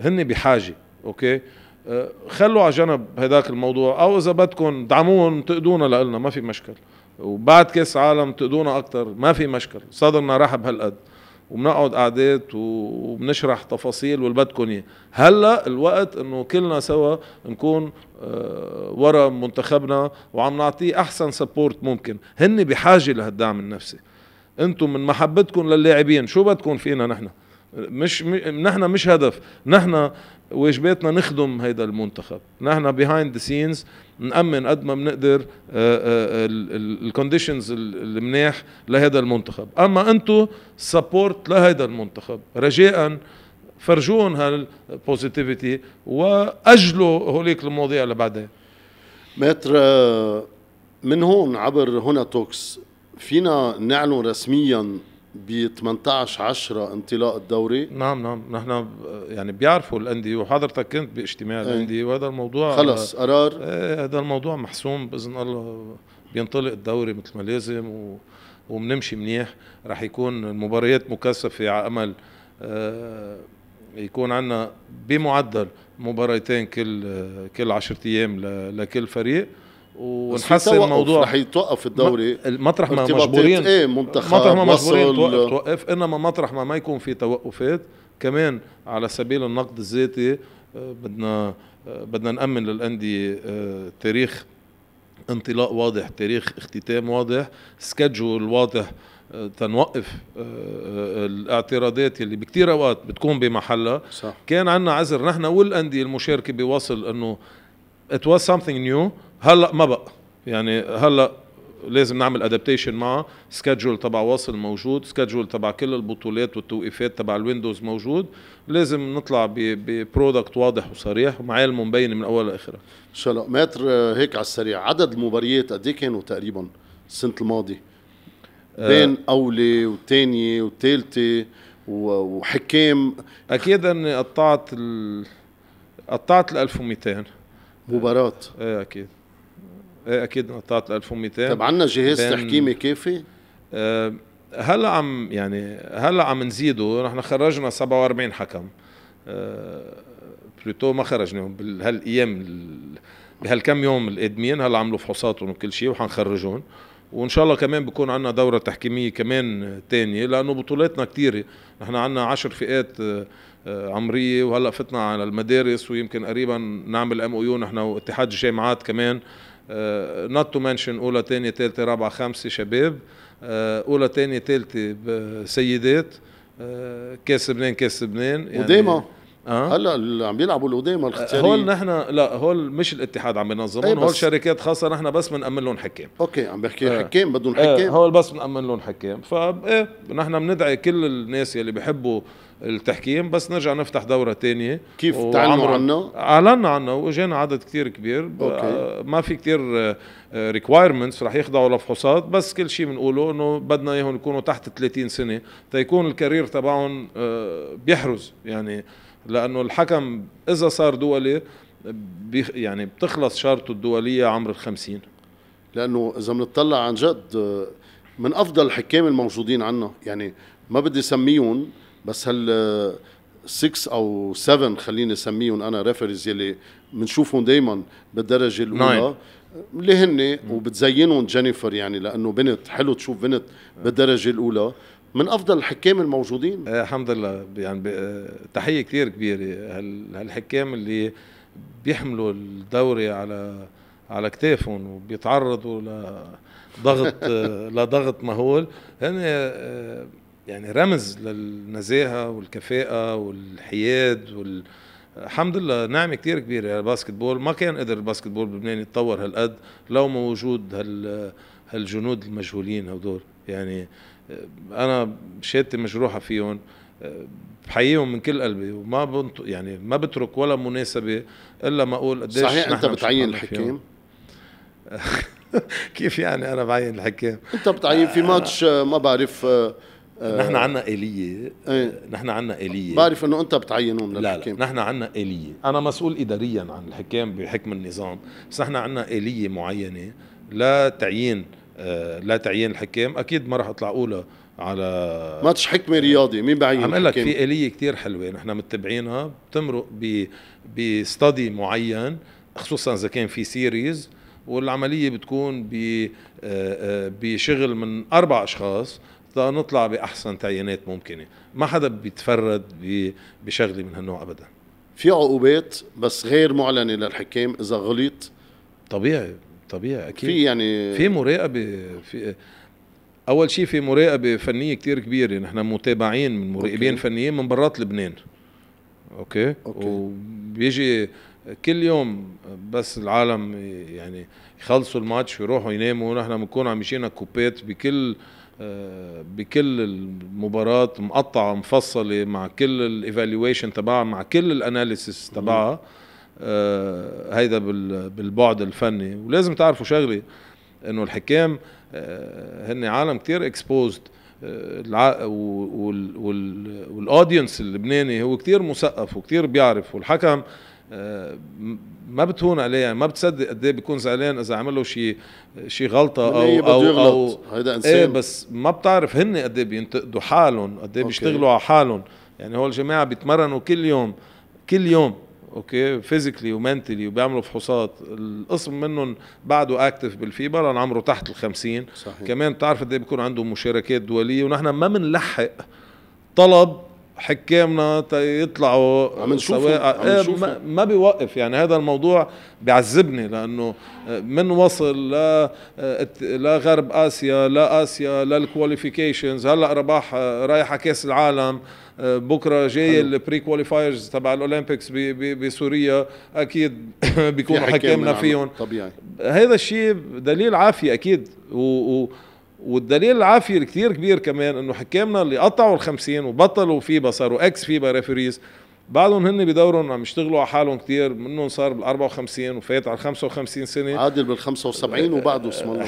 هن بحاجه اوكي آه، خلوا على جنب هذاك الموضوع او اذا بدكم دعموهم انتقدونا لنا ما في مشكل وبعد كاس عالم تقدونا اكتر ما في مشكل صدرنا رحب هالقد وبنقعد قعدات وبنشرح تفاصيل والبدكم اياه هلا الوقت انه كلنا سوا نكون آه، ورا منتخبنا وعم نعطيه احسن سبورت ممكن هن بحاجه لهالدعم النفسي انتم من محبتكم للاعبين شو بدكم فينا نحن مش نحن مش هدف نحن واجباتنا نخدم هيدا المنتخب نحن بيهايند ذا سينز نأمن قد ما بنقدر الكونديشنز المناح لهذا المنتخب اما انتو سبورت لهذا المنتخب رجاء فرجون هالبوزيتيفيتي واجلوا هوليك المواضيع اللي بعدين متر آه، من هون عبر هنا توكس فينا نعلن رسميا ب 18 10 انطلاق الدوري نعم نعم نحن يعني بيعرفوا الانديه وحضرتك كنت باجتماع إيه. الانديه وهذا الموضوع خلص قرار ايه هذا الموضوع محسوم باذن الله بينطلق الدوري مثل ما لازم و وبنمشي منيح رح يكون المباريات مكثفه على امل آه يكون عندنا بمعدل مباراتين كل كل 10 ايام لكل فريق ونحسن الموضوع رح يتوقف الدوري مطرح ما مجبورين ايه منتخب مطرح ما مجبورين توقف توقف انما مطرح ما ما يكون في توقفات كمان على سبيل النقد الذاتي آه، بدنا آه، بدنا نامن للانديه آه، تاريخ انطلاق واضح تاريخ اختتام واضح سكجول واضح تنوقف الاعتراضات اللي بكتير اوقات بتكون بمحلها صح. كان عندنا عذر نحن والانديه المشاركه بوصل انه it was something new هلا ما بقى يعني هلا لازم نعمل ادابتيشن معه سكجول تبع واصل موجود سكجول تبع كل البطولات والتوقيفات تبع الويندوز موجود لازم نطلع ببرودكت واضح وصريح ومعالم مبين من اول لاخره ان شاء الله ماتر آه، هيك على السريع عدد المباريات قد إيه كانوا تقريبا السنه الماضيه آه، بين اولى وثانية وثالثة وحكام اكيد اني قطعت ال... قطعت ال 1200 مباراه ايه اكيد ايه اكيد قطعت 1200 طب عندنا جهاز تحكيمي كافي؟ آه، هلا عم يعني هلا عم نزيده نحن خرجنا 47 حكم آه، بلوتو ما خرجناهم بهالايام بهالكم يوم القادمين هلا عملوا فحوصاتهم وكل شيء وحنخرجهم وان شاء الله كمان بكون عندنا دوره تحكيميه كمان تانية لانه بطولاتنا كثيره نحن عندنا عشر فئات آه، عمريه وهلا فتنا على المدارس ويمكن قريبا نعمل ام او يو نحن واتحاد الجامعات كمان نوت تو منشن اولى ثانيه ثالثه رابعه خمسه شباب uh, اولى ثانيه ثالثه سيدات uh, كاس لبنان كاس لبنان يعني أه؟ هلا اللي عم بيلعبوا القدامى uh, الاختياريين هول نحن لا هول مش الاتحاد عم بينظمهم طيب، هول شركات خاصه نحن بس بنأمن لهم حكام اوكي عم بحكي آه. حكام بدهم آه، حكام آه. هول بس بنأمن لهم حكام ايه نحن بندعي كل الناس يلي أه التحكيم بس نرجع نفتح دوره تانية كيف تعلنوا عنه؟ اعلنا عنه واجانا عدد كثير كبير أوكي. ما في كثير ريكوايرمنتس آه، آه، رح يخضعوا لفحوصات بس كل شيء بنقوله انه بدنا اياهم يكونوا تحت 30 سنه تيكون الكارير تبعهم آه، بيحرز يعني لانه الحكم اذا صار دولي يعني بتخلص شرطه الدوليه عمر ال 50 لانه اذا بنطلع عن جد من افضل الحكام الموجودين عنا يعني ما بدي سميهم بس هال 6 آه، او 7 خليني اسميهم انا ريفرز يلي بنشوفهم دائما بالدرجه الاولى اللي هن وبتزينهم جينيفر يعني لانه بنت حلو تشوف بنت بالدرجه الاولى من افضل الحكام الموجودين آه، الحمد لله يعني آه، تحيه كثير كبيره هالحكام اللي بيحملوا الدوري على على كتافهم وبيتعرضوا لضغط لضغط مهول هن يعني رمز للنزاهه والكفاءه والحياد وال الحمد لله نعمة كتير كبيرة على الباسكت بول ما كان قدر الباسكت بول اللبناني يتطور هالقد لو ما وجود هال هالجنود المجهولين هدول يعني أنا شهادتي مجروحة فيهم بحييهم من كل قلبي وما بنت يعني ما بترك ولا مناسبة إلا ما أقول قديش صحيح أنت بتعين الحكام كيف يعني أنا بعين الحكام أنت بتعين في ماتش آه، ما بعرف آه، آه، نحن عندنا آلية ايه؟ نحن عندنا آلية بعرف انه انت بتعينهم للحكام لا, لا نحن عندنا آلية انا مسؤول اداريا عن الحكام بحكم النظام بس نحن عندنا آلية معينة لا تعيين آه، لا تعيين الحكام اكيد ما راح اطلع اقولها على ماتش حكمة رياضي مين بعين عم لك في آلية كتير حلوة نحن متبعينها بتمرق ب بستادي معين خصوصا اذا كان في سيريز والعملية بتكون آه، بشغل من أربع أشخاص لنطلع باحسن تعيينات ممكنه ما حدا بيتفرد بشغله من هالنوع ابدا في عقوبات بس غير معلنه للحكام اذا غلط طبيعي طبيعي اكيد في يعني في مراقبه في اول شيء في مراقبه فنيه كتير كبيره نحن متابعين من مراقبين أوكي. فنيين من برات لبنان اوكي, أوكي. وبيجي كل يوم بس العالم يعني يخلصوا الماتش ويروحوا يناموا ونحن بنكون عم يجينا كوبات بكل آه، بكل المباراة مقطعه مفصله مع كل الايفالويشن تبعها مع كل الاناليسيس تبعها آه، هيدا بالبعد الفني ولازم تعرفوا شغله انه الحكام آه، هن عالم كتير اكسبوزد والاودينس اللبناني هو كتير مثقف وكتير بيعرف والحكم ما بتهون عليه يعني ما بتصدق قد ايه بيكون زعلان اذا عمل له شيء شيء غلطه او او او هيدا إيه، انسان ايه بس ما بتعرف هن قد ايه بينتقدوا حالهم قد ايه بيشتغلوا على حالهم يعني هول الجماعه بيتمرنوا كل يوم كل يوم اوكي فيزيكلي ومنتلي وبيعملوا فحوصات القسم منهم بعده اكتف بالفيبا لان عمره تحت ال 50 صحيح. كمان بتعرف قد ايه بيكون عنده مشاركات دوليه ونحن ما بنلحق طلب حكامنا يطلعوا عم نشوف آه، ما, ما بيوقف يعني هذا الموضوع بيعذبني لانه آه، من وصل لا آه، لغرب اسيا لا اسيا للكواليفيكيشنز هلا رباح رايحه كاس العالم بكره جاي البري كواليفايرز تبع الاولمبيكس بسوريا اكيد بيكونوا حكامنا فيهم طبيعي هذا الشيء دليل عافيه اكيد و, و والدليل العافية الكتير كبير كمان انه حكامنا اللي قطعوا الخمسين وبطلوا فيبا صاروا اكس فيبا ريفريز بعضهم هن بدورهم عم يشتغلوا على حالهم كثير منهم صار بال 54 وفات على 55 سنه عادل بال 75 وبعده اسم الله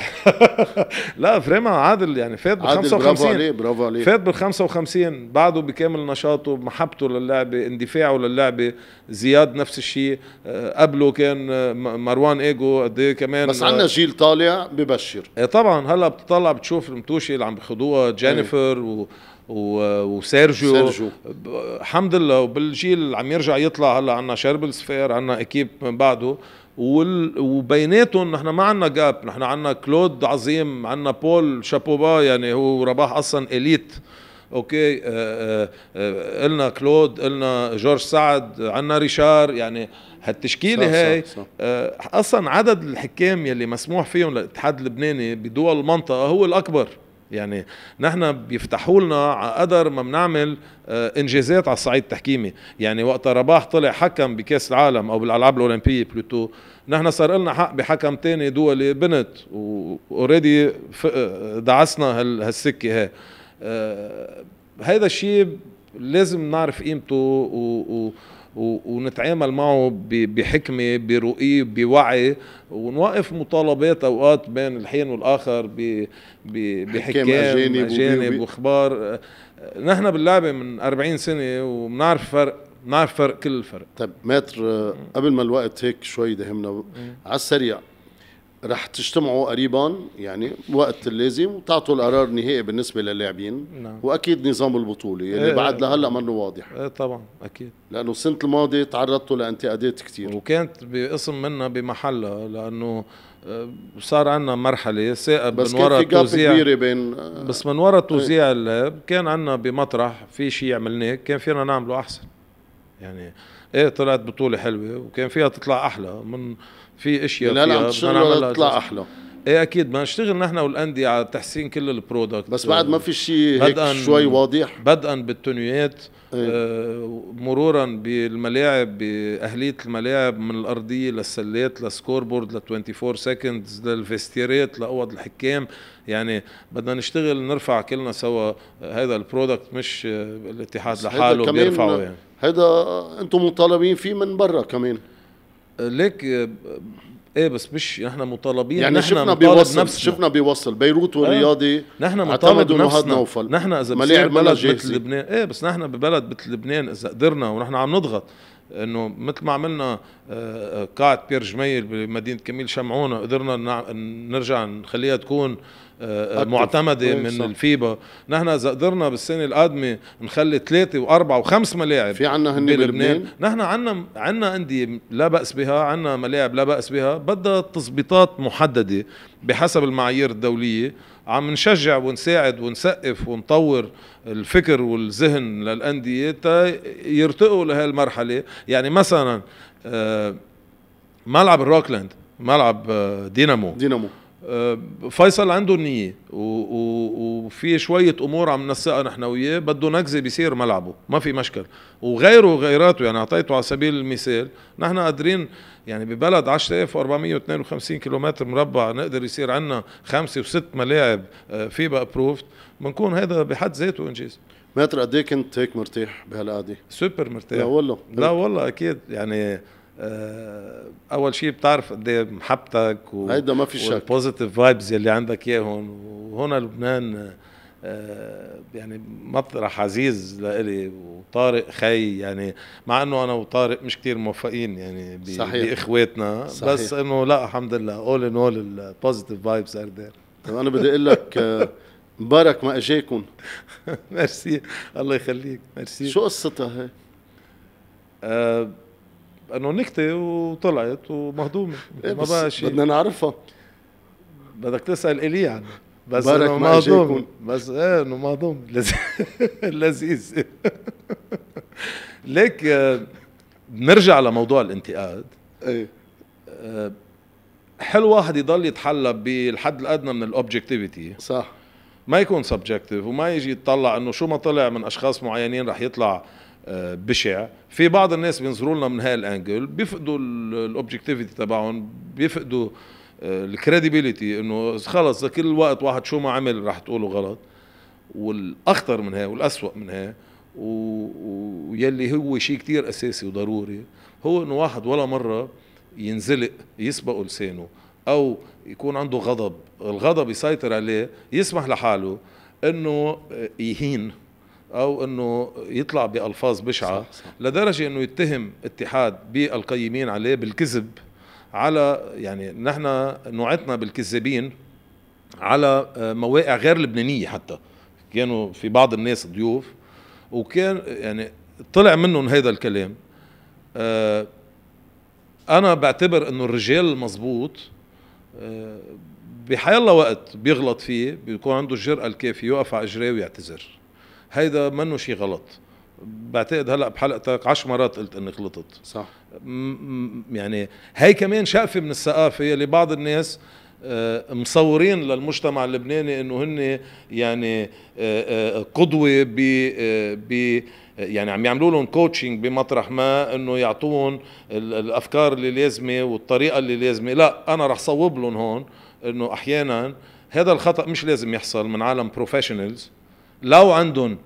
لا فريما عادل يعني فات بال 55 برافو عليه برافو عليه فات بال 55 بعده بكامل نشاطه محبته للعبه اندفاعه للعبه زياد نفس الشيء آه، قبله كان آه، مروان ايجو قد ايه كمان بس عندنا جيل طالع ببشر ايه طبعا هلا بتطلع بتشوف المتوشه اللي عم بخدوها إيه. جينيفر و وسيرجيو سيرجيو الحمد لله وبالجيل اللي عم يرجع يطلع هلا عنا شربل سفير عنا اكيب من بعده وال... وبيناتهم نحن ما عندنا جاب نحن عندنا كلود عظيم عندنا بول شابوبا يعني هو رباح اصلا اليت اوكي قلنا آه، آه، آه، كلود قلنا جورج سعد عندنا ريشار يعني هالتشكيله صح هاي صح صح. اصلا عدد الحكام يلي مسموح فيهم للاتحاد اللبناني بدول المنطقه هو الاكبر يعني نحن بيفتحوا لنا على قدر ما بنعمل آه، انجازات على الصعيد التحكيمي يعني وقت رباح طلع حكم بكاس العالم او بالالعاب الاولمبيه بلوتو نحن صار لنا حق بحكم تاني دولي بنت واوريدي آه، دعسنا هالسكه آه، هي هذا الشيء لازم نعرف قيمته و, و ونتعامل معه بحكمه برؤيه بوعي ونوقف مطالبات اوقات بين الحين والاخر بحكام اجانب, أجانب واخبار نحن باللعبه من 40 سنه وبنعرف فرق بنعرف فرق كل الفرق طيب ماتر قبل ما الوقت هيك شوي دهمنا على السريع رح تجتمعوا قريبا يعني وقت اللازم وتعطوا القرار النهائي بالنسبه للاعبين نعم. واكيد نظام البطوله اللي يعني إيه بعد إيه. لهلا منه واضح إيه طبعا اكيد لانه السنه الماضيه تعرضتوا لانتقادات كثير وكانت بقسم منا بمحلها لانه آه، صار عندنا مرحله سائب بس من وراء توزيع كبيره بين آه، بس من وراء إيه. توزيع اللعب كان عندنا بمطرح في شيء عملناه كان فينا نعمله احسن يعني ايه طلعت بطوله حلوه وكان فيها تطلع احلى من في اشياء يعني لا عم تشتغل تطلع احلى ايه اكيد ما نشتغل نحن والانديه على تحسين كل البرودكت بس بعد ما في شيء هيك شوي واضح بدءا بالتنويات ايه؟ آه مرورا بالملاعب باهليه الملاعب من الارضيه للسلات للسكور بورد ل 24 سكندز للفيستيرات لاوض الحكام يعني بدنا نشتغل نرفع كلنا سوا هذا البرودكت مش آه، الاتحاد لحاله بيرفعه يعني هذا انتم مطالبين فيه من برا كمان ليك آه، ايه بس مش احنا مطالبين يعني نحن شفنا بيوصل نفسنا. شفنا بيوصل بيروت آه، والرياضي نحن مطالب نفسنا نوفل نحن اذا بصير بلد مثل لبنان ايه بس نحن ببلد مثل لبنان اذا قدرنا ونحن عم نضغط انه مثل ما عملنا آه، قاعه بير جميل بمدينه كميل شمعونه قدرنا نرجع نخليها تكون معتمده من صح. الفيبا نحن اذا قدرنا بالسنه القادمه نخلي ثلاثه واربعه وخمس ملاعب في عنا هن بلبنان نحن عنا عنا انديه لا باس بها عنا ملاعب لا باس بها بدها تظبيطات محدده بحسب المعايير الدوليه عم نشجع ونساعد ونسقف ونطور الفكر والذهن للانديه تا يرتقوا لهالمرحله يعني مثلا آه، ملعب الروكلاند ملعب آه، دينامو دينامو آه، فيصل عنده النيه وفي شويه امور عم ننسقها نحن وياه بده نكزه بيصير ملعبه ما في مشكل وغيره وغيراته يعني اعطيته على سبيل المثال نحن قادرين يعني ببلد 10452 كيلومتر مربع نقدر يصير عندنا خمسه وست ملاعب آه، فيبا ابروفد بنكون هذا بحد ذاته انجاز متر قد إيه كنت هيك مرتاح بهالقعده؟ سوبر مرتاح لا والله لا والله اكيد يعني آه، اول شيء بتعرف قد ايه محبتك و... هيدا ما في شك والبوزيتيف فايبز يلي عندك اياهم وهنا لبنان آه، يعني مطرح عزيز لإلي وطارق خي يعني مع انه انا وطارق مش كتير موفقين يعني ب... صحيح. باخواتنا صحيح. بس انه لا الحمد لله اول ان اول البوزيتيف فايبز ار ذير انا بدي اقول لك آه، مبارك ما اجاكم ميرسي الله يخليك ميرسي شو قصتها هي؟ أه انه نكته وطلعت ومهضومه إيه ما بقى شيء بدنا نعرفها بدك تسال الي يعني بس بارك انه مهضوم بس ايه انه مهضوم لذيذ ليك بنرجع آه، لموضوع الانتقاد ايه آه، حلو واحد يضل يتحلى بالحد الادنى من الاوبجكتيفيتي صح ما يكون سبجكتيف وما يجي يتطلع انه شو ما طلع من اشخاص معينين رح يطلع بشع في بعض الناس بينظروا لنا من هاي الانجل بيفقدوا الاوبجكتيفيتي تبعهم بيفقدوا الكريديبيليتي آه، انه خلص كل الوقت واحد شو ما عمل رح تقوله غلط والاخطر من هاي والاسوأ من هاي ويلي هو شيء كتير اساسي وضروري هو انه واحد ولا مره ينزلق يسبقه لسانه او يكون عنده غضب الغضب يسيطر عليه يسمح لحاله انه آه، يهين او انه يطلع بالفاظ بشعه صح صح. لدرجه انه يتهم اتحاد بالقيمين عليه بالكذب على يعني نحن نوعتنا بالكذابين على آه، مواقع غير لبنانيه حتى كانوا في بعض الناس ضيوف وكان يعني طلع منهم هذا الكلام آه، انا بعتبر انه الرجال المضبوط آه، بحيالله وقت بيغلط فيه بيكون عنده الجرأة الكافية يوقف على اجريه ويعتذر هيدا منه شيء غلط بعتقد هلا بحلقتك عشر مرات قلت اني غلطت صح يعني هي كمان شقفه من الثقافه اللي بعض الناس آه، مصورين للمجتمع اللبناني انه هن يعني آه، آه، قدوه ب ب يعني عم يعملوا لهم كوتشنج بمطرح ما انه يعطوهم الافكار اللي لازمه والطريقه اللي لازمه لا انا رح صوب لهم هون انه احيانا هذا الخطا مش لازم يحصل من عالم بروفيشنالز لو عندهم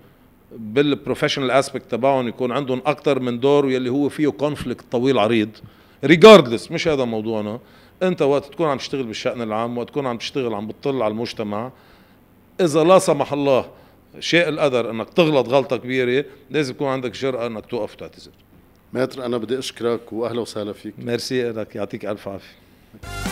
بالبروفيشنال اسبكت تبعهم يكون عندهم اكثر من دور يلي هو فيه كونفليكت طويل عريض ريجاردلس مش هذا موضوعنا انت وقت تكون عم تشتغل بالشان العام وقت تكون عم تشتغل عم بتطل على المجتمع اذا لا سمح الله شيء القدر انك تغلط غلطه كبيره لازم يكون عندك جرأه انك توقف وتعتذر ماتر انا بدي اشكرك واهلا وسهلا فيك ميرسي لك يعطيك الف عافيه